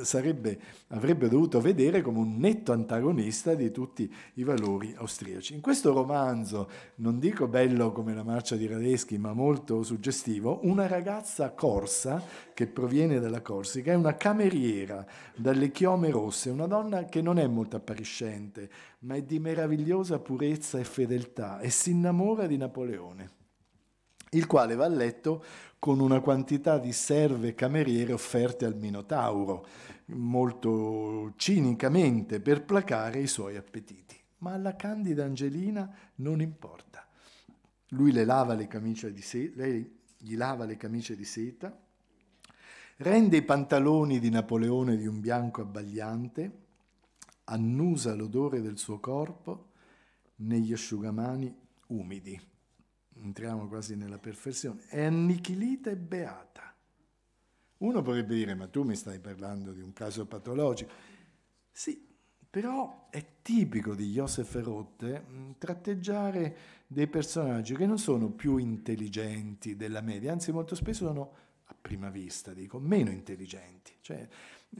Speaker 3: eh, sarebbe, avrebbe dovuto vedere come un netto antagonista di tutti i valori austriaci. In questo romanzo, non dico bello come la marcia di Radeschi, ma molto suggestivo, una ragazza corsa che proviene dalla Corsica è una cameriera dalle chiome rosse, una donna che non è molto appariscente, ma è di meravigliosa purezza e fedeltà e si innamora di Napoleone il quale va a letto con una quantità di serve e cameriere offerte al Minotauro, molto cinicamente per placare i suoi appetiti. Ma alla candida Angelina non importa. Lui le lava le camicie di seta, lei gli lava le camicie di seta, rende i pantaloni di Napoleone di un bianco abbagliante, annusa l'odore del suo corpo negli asciugamani umidi entriamo quasi nella perfezione, è annichilita e beata. Uno potrebbe dire, ma tu mi stai parlando di un caso patologico. Sì, però è tipico di Joseph Rotte mm, tratteggiare dei personaggi che non sono più intelligenti della media, anzi molto spesso sono, a prima vista dico, meno intelligenti. Cioè,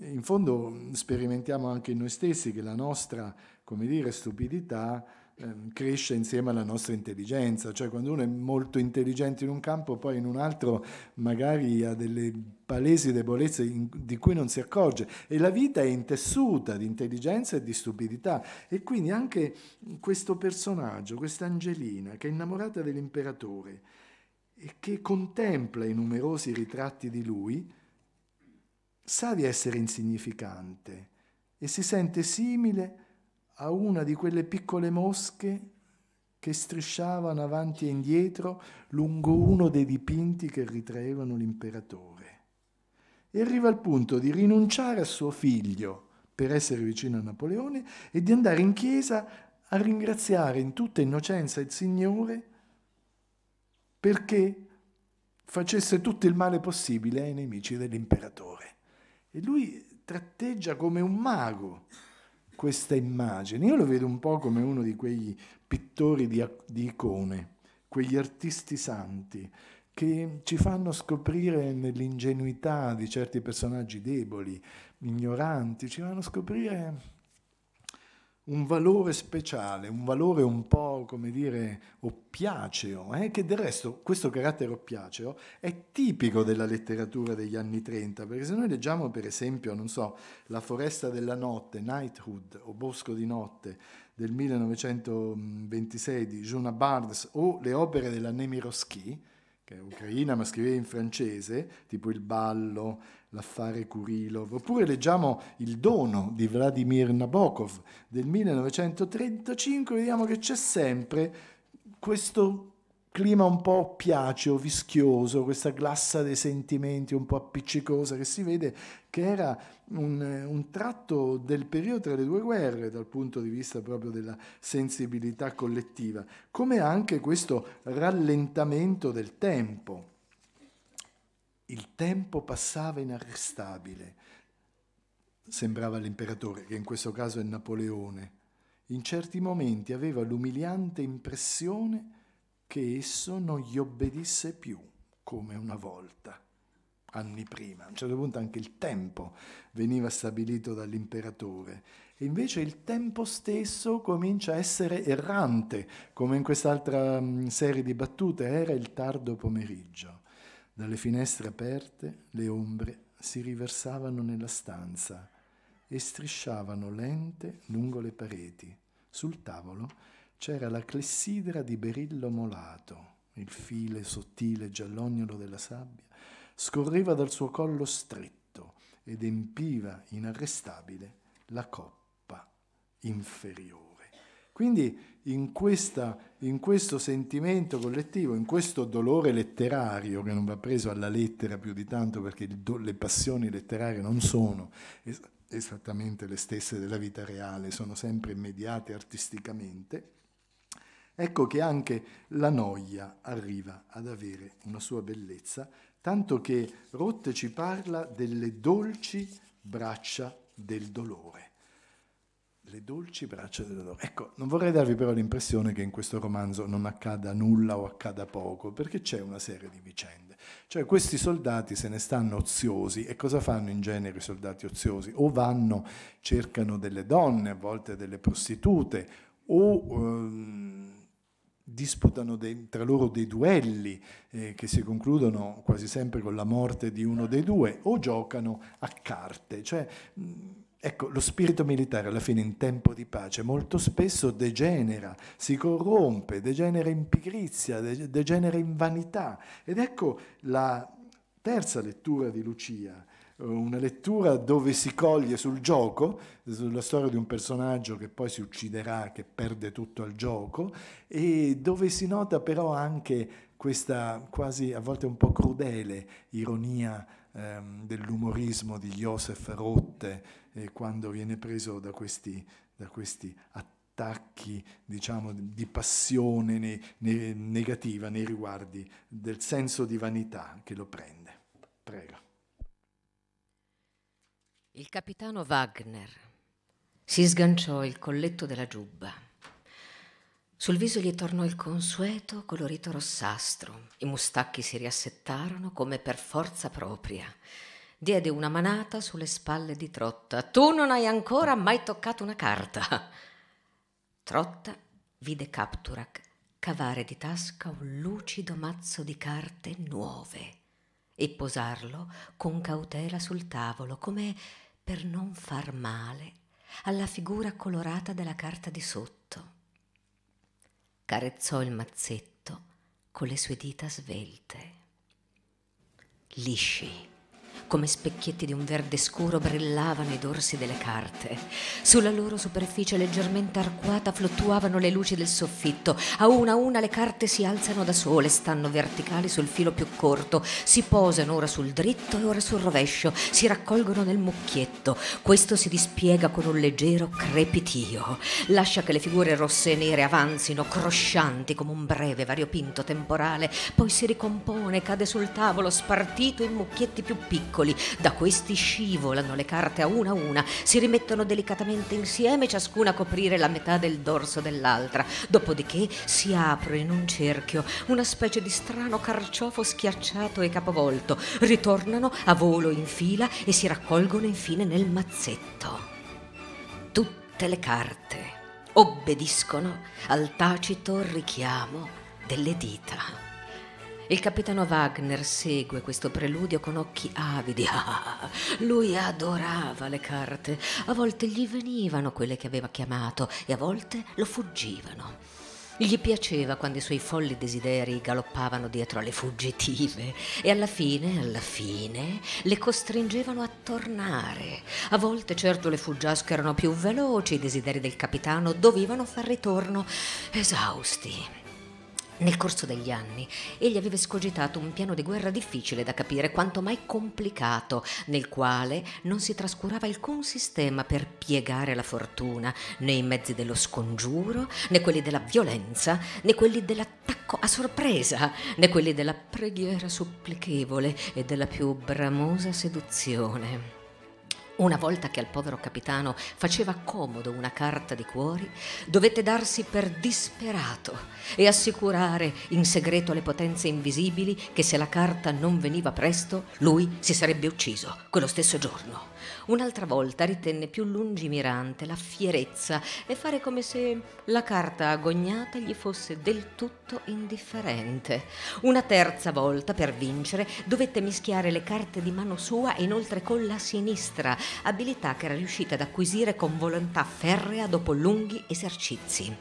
Speaker 3: in fondo mm, sperimentiamo anche noi stessi che la nostra, come dire, stupidità Ehm, cresce insieme alla nostra intelligenza, cioè quando uno è molto intelligente in un campo, poi in un altro magari ha delle palesi debolezze in, di cui non si accorge e la vita è intessuta di intelligenza e di stupidità e quindi anche questo personaggio, questa Angelina che è innamorata dell'imperatore e che contempla i numerosi ritratti di lui, sa di essere insignificante e si sente simile a a una di quelle piccole mosche che strisciavano avanti e indietro lungo uno dei dipinti che ritraevano l'imperatore. E arriva al punto di rinunciare a suo figlio per essere vicino a Napoleone e di andare in chiesa a ringraziare in tutta innocenza il Signore perché facesse tutto il male possibile ai nemici dell'imperatore. E lui tratteggia come un mago questa immagine. Io lo vedo un po' come uno di quei pittori di, di icone, quegli artisti santi che ci fanno scoprire nell'ingenuità di certi personaggi deboli, ignoranti, ci fanno scoprire un valore speciale, un valore un po' come dire oppiaceo, eh? che del resto questo carattere oppiaceo è tipico della letteratura degli anni 30, perché se noi leggiamo per esempio, non so, La foresta della notte, Nighthood o Bosco di notte del 1926 di Juna Barnes o le opere della Nemiroski, che è ucraina ma scriveva in francese, tipo Il ballo, l'affare Kurilov, oppure leggiamo Il dono di Vladimir Nabokov del 1935, vediamo che c'è sempre questo clima un po' piaceo, vischioso, questa glassa dei sentimenti un po' appiccicosa che si vede che era un, un, tratto del periodo tra le due guerre dal punto di vista proprio della sensibilità collettiva, come anche questo rallentamento del tempo. Il tempo passava inarrestabile. Sembrava l'imperatore, che in questo caso è Napoleone. In certi momenti aveva l'umiliante impressione che esso non gli obbedisse più, come una volta, anni prima. A un certo punto anche il tempo veniva stabilito dall'imperatore. E invece il tempo stesso comincia a essere errante, come in quest'altra mm, serie di battute era il tardo pomeriggio. Dalle finestre aperte le ombre si riversavano nella stanza e strisciavano lente lungo le pareti. Sul tavolo c'era la clessidra di berillo molato. Il file sottile giallognolo della sabbia scorreva dal suo collo stretto ed empiva inarrestabile la coppa inferiore. Quindi in, questa, in, questo sentimento collettivo, in questo dolore letterario che non va preso alla lettera più di tanto perché do, le passioni letterarie non sono es esattamente le stesse della vita reale, sono sempre mediate artisticamente, ecco che anche la noia arriva ad avere una sua bellezza, tanto che Rotte ci parla delle dolci braccia del dolore. Le dolci braccia della donna. Ecco, non vorrei darvi però l'impressione che in questo romanzo non accada nulla o accada poco, perché c'è una serie di vicende. Cioè questi soldati se ne stanno oziosi e cosa fanno in genere i soldati oziosi? O vanno, cercano delle donne, a volte delle prostitute, o ehm, disputano dei, tra loro dei duelli eh, che si concludono quasi sempre con la morte di uno dei due, o giocano a carte. Cioè, mh, Ecco, lo spirito militare alla fine in tempo di pace molto spesso degenera, si corrompe, degenera in pigrizia, degenera in vanità. Ed ecco la terza lettura di Lucia, eh, una lettura dove si coglie sul gioco, sulla storia di un personaggio che poi si ucciderà, che perde tutto al gioco, e dove si nota però anche questa quasi a volte un po' crudele ironia ehm, dell'umorismo di Josef Rotte eh, quando viene preso da questi, da questi attacchi diciamo, di passione ne, ne, negativa nei riguardi del senso di vanità che lo prende. Prego.
Speaker 2: Il capitano Wagner si sganciò il colletto della giubba sul viso gli tornò il consueto colorito rossastro, i mustacchi si riassettarono come per forza propria. Diede una manata sulle spalle di Trotta. Tu non hai ancora mai toccato una carta. Trotta vide Capturac cavare di tasca un lucido mazzo di carte nuove e posarlo con cautela sul tavolo, come per non far male alla figura colorata della carta di sotto. Carezzò il mazzetto con le sue dita svelte. Lisci come specchietti di un verde scuro brillavano i dorsi delle carte. Sulla loro superficie leggermente arcuata fluttuavano le luci del soffitto. A una a una le carte si alzano da sole, stanno verticali sul filo più corto, si posano ora sul dritto e ora sul rovescio, si raccolgono nel mucchietto. Questo si dispiega con un leggero crepitio. Lascia che le figure rosse e nere avanzino, croscianti come un breve variopinto temporale, poi si ricompone, cade sul tavolo, spartito in mucchietti più piccoli piccoli. Da questi scivolano le carte a una a una, si rimettono delicatamente insieme, ciascuna a coprire la metà del dorso dell'altra. Dopodiché si apre in un cerchio, una specie di strano carciofo schiacciato e capovolto. Ritornano a volo in fila e si raccolgono infine nel mazzetto. Tutte le carte obbediscono al tacito richiamo delle dita. Il capitano Wagner segue questo preludio con occhi avidi. Ah, lui adorava le carte. A volte gli venivano quelle che aveva chiamato e a volte lo fuggivano. Gli piaceva quando i suoi folli desideri galoppavano dietro alle fuggitive e alla fine, alla fine, le costringevano a tornare. A volte, certo, le fuggiasche erano più veloci, i desideri del capitano dovevano far ritorno esausti. Nel corso degli anni egli aveva escogitato un piano di guerra difficile da capire, quanto mai complicato, nel quale non si trascurava alcun sistema per piegare la fortuna, né i mezzi dello scongiuro, né quelli della violenza, né quelli dell'attacco a sorpresa, né quelli della preghiera supplichevole e della più bramosa seduzione. Una volta che al povero capitano faceva comodo una carta di cuori, dovette darsi per disperato e assicurare in segreto alle potenze invisibili che se la carta non veniva presto, lui si sarebbe ucciso quello stesso giorno. Un'altra volta ritenne più lungimirante la fierezza e fare come se la carta agognata gli fosse del tutto indifferente. Una terza volta, per vincere, dovette mischiare le carte di mano sua e inoltre con la sinistra, abilità che era riuscita ad acquisire con volontà ferrea dopo lunghi esercizi.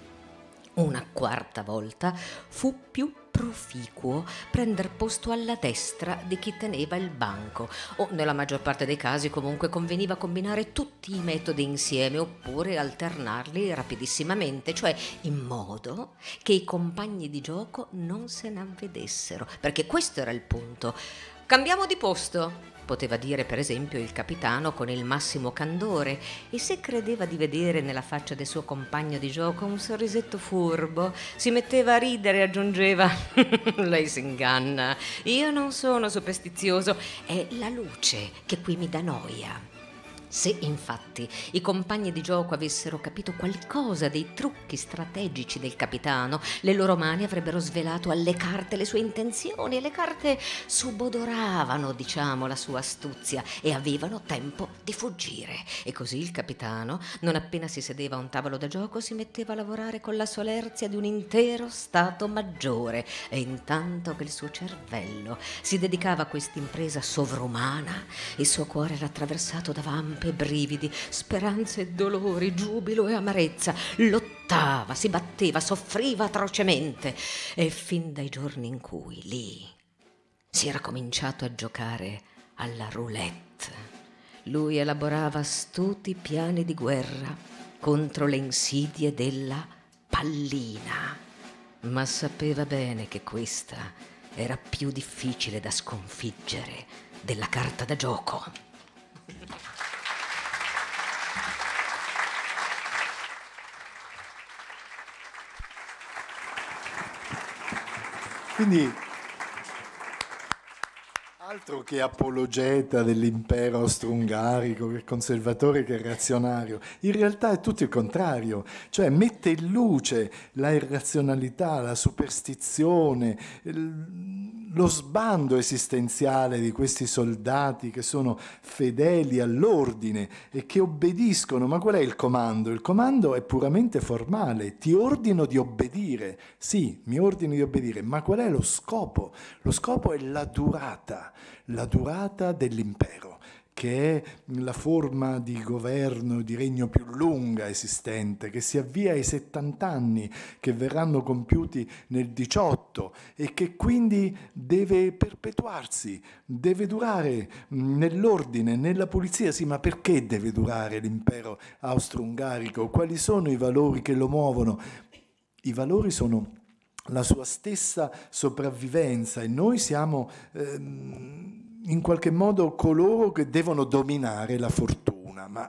Speaker 2: Una quarta volta fu più proficuo prender posto alla destra di chi teneva il banco o nella maggior parte dei casi comunque conveniva combinare tutti i metodi insieme oppure alternarli rapidissimamente, cioè in modo che i compagni di gioco non se ne avvedessero, perché questo era il punto. Cambiamo di posto, poteva dire per esempio il capitano con il massimo candore, e se credeva di vedere nella faccia del suo compagno di gioco un sorrisetto furbo, si metteva a ridere e aggiungeva Lei si inganna, io non sono superstizioso, è la luce che qui mi dà noia. Se infatti i compagni di gioco avessero capito qualcosa dei trucchi strategici del capitano, le loro mani avrebbero svelato alle carte le sue intenzioni e le carte subodoravano, diciamo, la sua astuzia e avevano tempo di fuggire. E così il capitano, non appena si sedeva a un tavolo da gioco, si metteva a lavorare con la solerzia di un intero stato maggiore e intanto che il suo cervello si dedicava a quest'impresa sovrumana, il suo cuore era attraversato da vampi zampe brividi, speranze e dolori, giubilo e amarezza, lottava, si batteva, soffriva atrocemente e fin dai giorni in cui lì si era cominciato a giocare alla roulette. Lui elaborava astuti piani di guerra contro le insidie della pallina, ma sapeva bene che questa era più difficile da sconfiggere della carta da gioco.
Speaker 3: 你。Altro che apologeta dell'impero austro-ungarico, che conservatore che razionario. In realtà è tutto il contrario, cioè mette in luce la irrazionalità, la superstizione, lo sbando esistenziale di questi soldati che sono fedeli all'ordine e che obbediscono. Ma qual è il comando? Il comando è puramente formale, ti ordino di obbedire. Sì, mi ordini di obbedire, ma qual è lo scopo? Lo scopo è la durata la durata dell'impero che è la forma di governo, e di regno più lunga esistente, che si avvia ai 70 anni, che verranno compiuti nel 18 e che quindi deve perpetuarsi, deve durare nell'ordine, nella pulizia. Sì, ma perché deve durare l'impero austro-ungarico? Quali sono i valori che lo muovono? I valori sono la sua stessa sopravvivenza e noi siamo ehm, in qualche modo coloro che devono dominare la fortuna, ma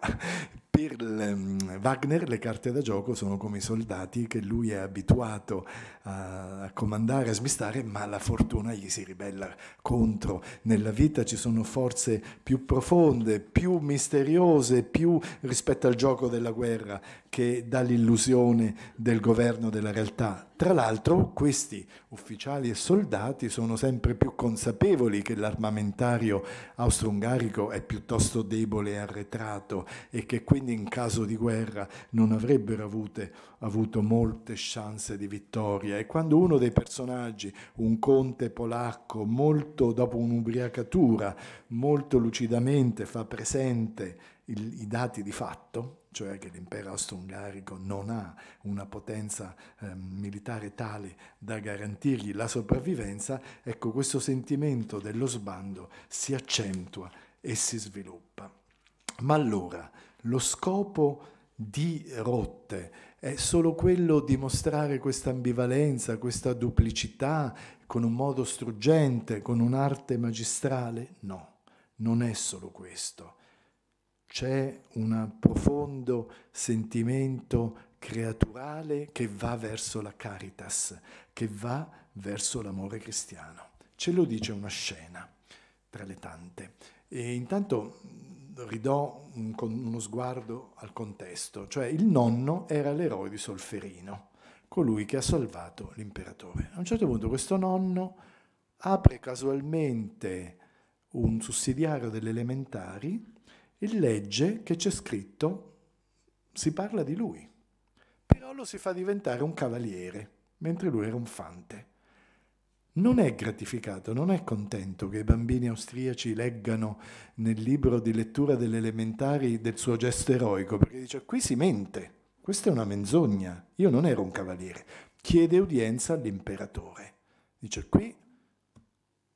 Speaker 3: per ehm, Wagner le carte da gioco sono come i soldati che lui è abituato a comandare, a smistare, ma la fortuna gli si ribella contro. Nella vita ci sono forze più profonde, più misteriose, più rispetto al gioco della guerra che dà l'illusione del governo della realtà. Tra l'altro questi ufficiali e soldati sono sempre più consapevoli che l'armamentario austro-ungarico è piuttosto debole e arretrato e che quindi in caso di guerra non avrebbero avute, avuto molte chance di vittoria. E quando uno dei personaggi, un conte polacco, molto dopo un'ubriacatura, molto lucidamente fa presente il, i dati di fatto, cioè che l'impero austro-ungarico non ha una potenza eh, militare tale da garantirgli la sopravvivenza, ecco questo sentimento dello sbando si accentua e si sviluppa. Ma allora lo scopo di rotte è solo quello di mostrare questa ambivalenza, questa duplicità con un modo struggente, con un'arte magistrale? No, non è solo questo c'è un profondo sentimento creaturale che va verso la caritas, che va verso l'amore cristiano. Ce lo dice una scena tra le tante. E intanto ridò un, uno sguardo al contesto, cioè il nonno era l'eroe di Solferino, colui che ha salvato l'imperatore. A un certo punto questo nonno apre casualmente un sussidiario delle elementari in legge che c'è scritto si parla di lui, però lo si fa diventare un cavaliere, mentre lui era un fante. Non è gratificato, non è contento che i bambini austriaci leggano nel libro di lettura delle elementari del suo gesto eroico, perché dice qui si mente, questa è una menzogna, io non ero un cavaliere. Chiede udienza all'imperatore. Dice qui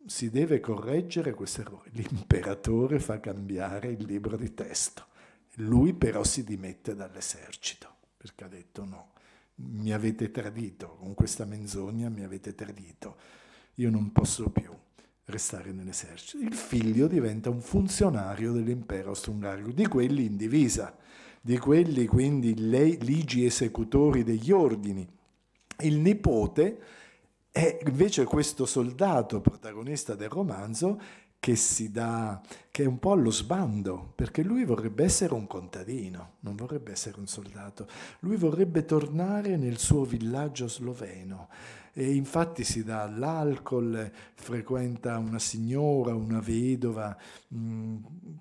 Speaker 3: si deve correggere questo errore. L'imperatore fa cambiare il libro di testo. Lui però si dimette dall'esercito perché ha detto no, mi avete tradito, con questa menzogna mi avete tradito, io non posso più restare nell'esercito. Il figlio diventa un funzionario dell'impero austro-ungarico, di quelli in divisa, di quelli quindi lei, ligi esecutori degli ordini. Il nipote è invece questo soldato protagonista del romanzo che si dà, che è un po' allo sbando, perché lui vorrebbe essere un contadino, non vorrebbe essere un soldato, lui vorrebbe tornare nel suo villaggio sloveno e infatti si dà all'alcol, frequenta una signora, una vedova mh,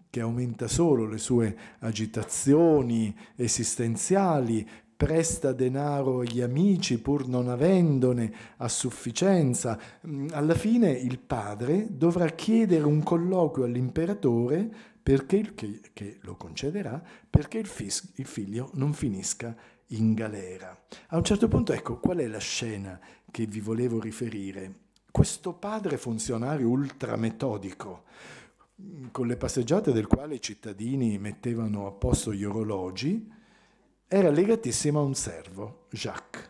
Speaker 3: che aumenta solo le sue agitazioni esistenziali, presta denaro agli amici pur non avendone a sufficienza. Mm, alla fine il padre dovrà chiedere un colloquio all'imperatore perché, che, che, lo concederà perché il, fis, il figlio non finisca in galera. A un certo punto ecco qual è la scena che vi volevo riferire. Questo padre funzionario ultrametodico, mm, con le passeggiate del quale i cittadini mettevano a posto gli orologi, era legatissima a un servo, Jacques,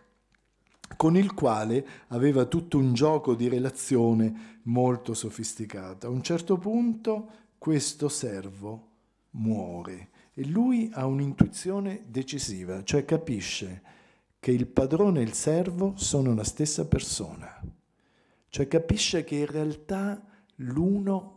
Speaker 3: con il quale aveva tutto un gioco di relazione molto sofisticata. A un certo punto questo servo muore e lui ha un'intuizione decisiva, cioè capisce che il padrone e il servo sono la stessa persona, cioè capisce che in realtà l'uno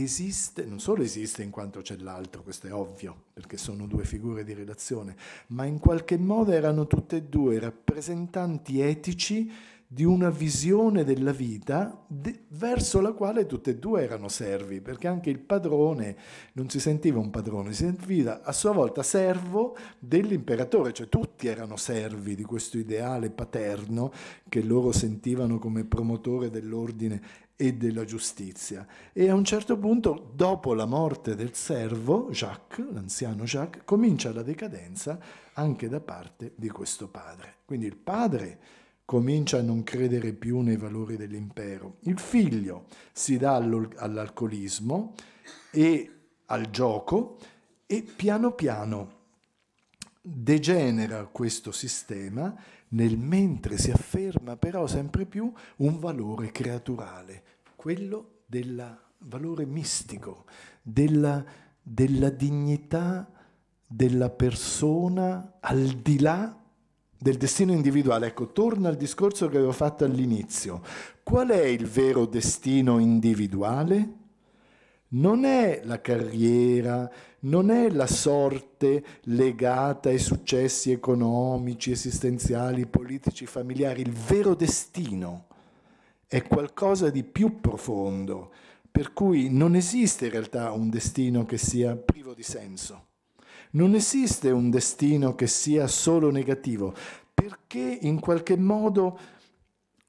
Speaker 3: esiste, non solo esiste in quanto c'è l'altro, questo è ovvio, perché sono due figure di relazione, ma in qualche modo erano tutte e due rappresentanti etici di una visione della vita de verso la quale tutte e due erano servi, perché anche il padrone non si sentiva un padrone, si sentiva a sua volta servo dell'imperatore, cioè tutti erano servi di questo ideale paterno che loro sentivano come promotore dell'ordine e della giustizia. E a un certo punto, dopo la morte del servo, Jacques, l'anziano Jacques, comincia la decadenza anche da parte di questo padre. Quindi il padre comincia a non credere più nei valori dell'impero. Il figlio si dà all'alcolismo e al gioco e piano piano degenera questo sistema nel mentre si afferma però sempre più un valore creaturale, quello del valore mistico, della, della dignità della persona al di là del destino individuale. Ecco, torna al discorso che avevo fatto all'inizio. Qual è il vero destino individuale? Non è la carriera, non è la sorte legata ai successi economici, esistenziali, politici, familiari. Il vero destino è qualcosa di più profondo, per cui non esiste in realtà un destino che sia privo di senso. Non esiste un destino che sia solo negativo, perché in qualche modo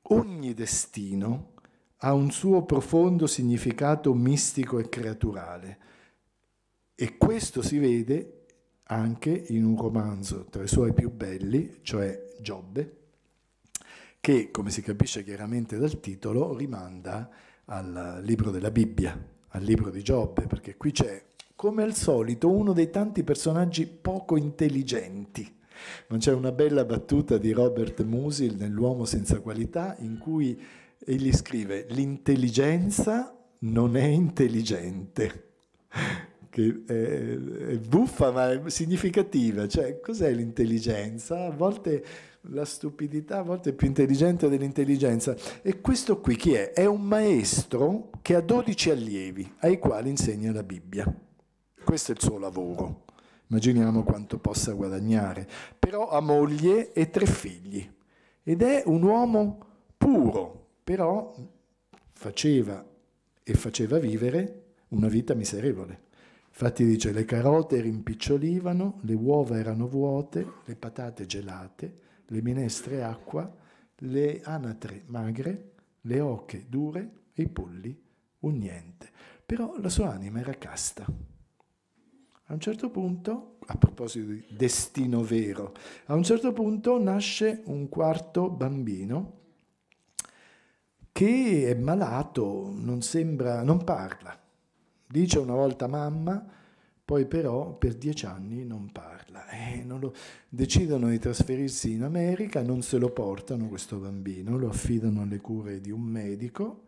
Speaker 3: ogni destino ha un suo profondo significato mistico e creaturale. E questo si vede anche in un romanzo tra i suoi più belli, cioè Giobbe, che, come si capisce chiaramente dal titolo, rimanda al libro della Bibbia, al libro di Giobbe, perché qui c'è come al solito, uno dei tanti personaggi poco intelligenti. Non c'è una bella battuta di Robert Musil nell'Uomo senza qualità in cui egli scrive l'intelligenza non è intelligente, che è, è buffa ma è significativa, cioè cos'è l'intelligenza? A volte la stupidità a volte è più intelligente dell'intelligenza. E questo qui chi è? È un maestro che ha 12 allievi ai quali insegna la Bibbia. Questo è il suo lavoro. Immaginiamo quanto possa guadagnare. Però ha moglie e tre figli. Ed è un uomo puro, però faceva e faceva vivere una vita miserevole. Infatti dice le carote rimpicciolivano, le uova erano vuote, le patate gelate, le minestre acqua, le anatre magre, le oche dure i polli un niente. Però la sua anima era casta. A un certo punto, a proposito di destino vero, a un certo punto nasce un quarto bambino che è malato, non sembra, non parla. Dice una volta mamma, poi però per dieci anni non parla. Eh, non lo, decidono di trasferirsi in America, non se lo portano questo bambino, lo affidano alle cure di un medico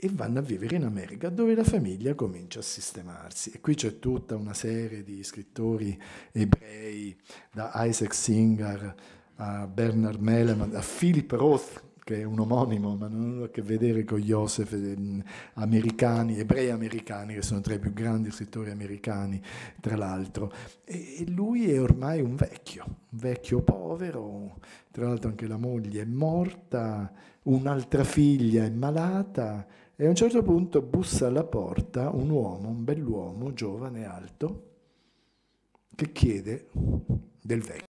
Speaker 3: e vanno a vivere in America dove la famiglia comincia a sistemarsi. E qui c'è tutta una serie di scrittori ebrei, da Isaac Singer a Bernard Meleman, a Philip Roth, che è un omonimo, ma non ha nulla a che vedere con Joseph, ehm, americani, ebrei americani, che sono tra i più grandi scrittori americani, tra l'altro. E lui è ormai un vecchio, un vecchio povero, tra l'altro anche la moglie è morta, un'altra figlia è malata e a un certo punto bussa alla porta un uomo, un bell'uomo, giovane, alto, che chiede del vecchio.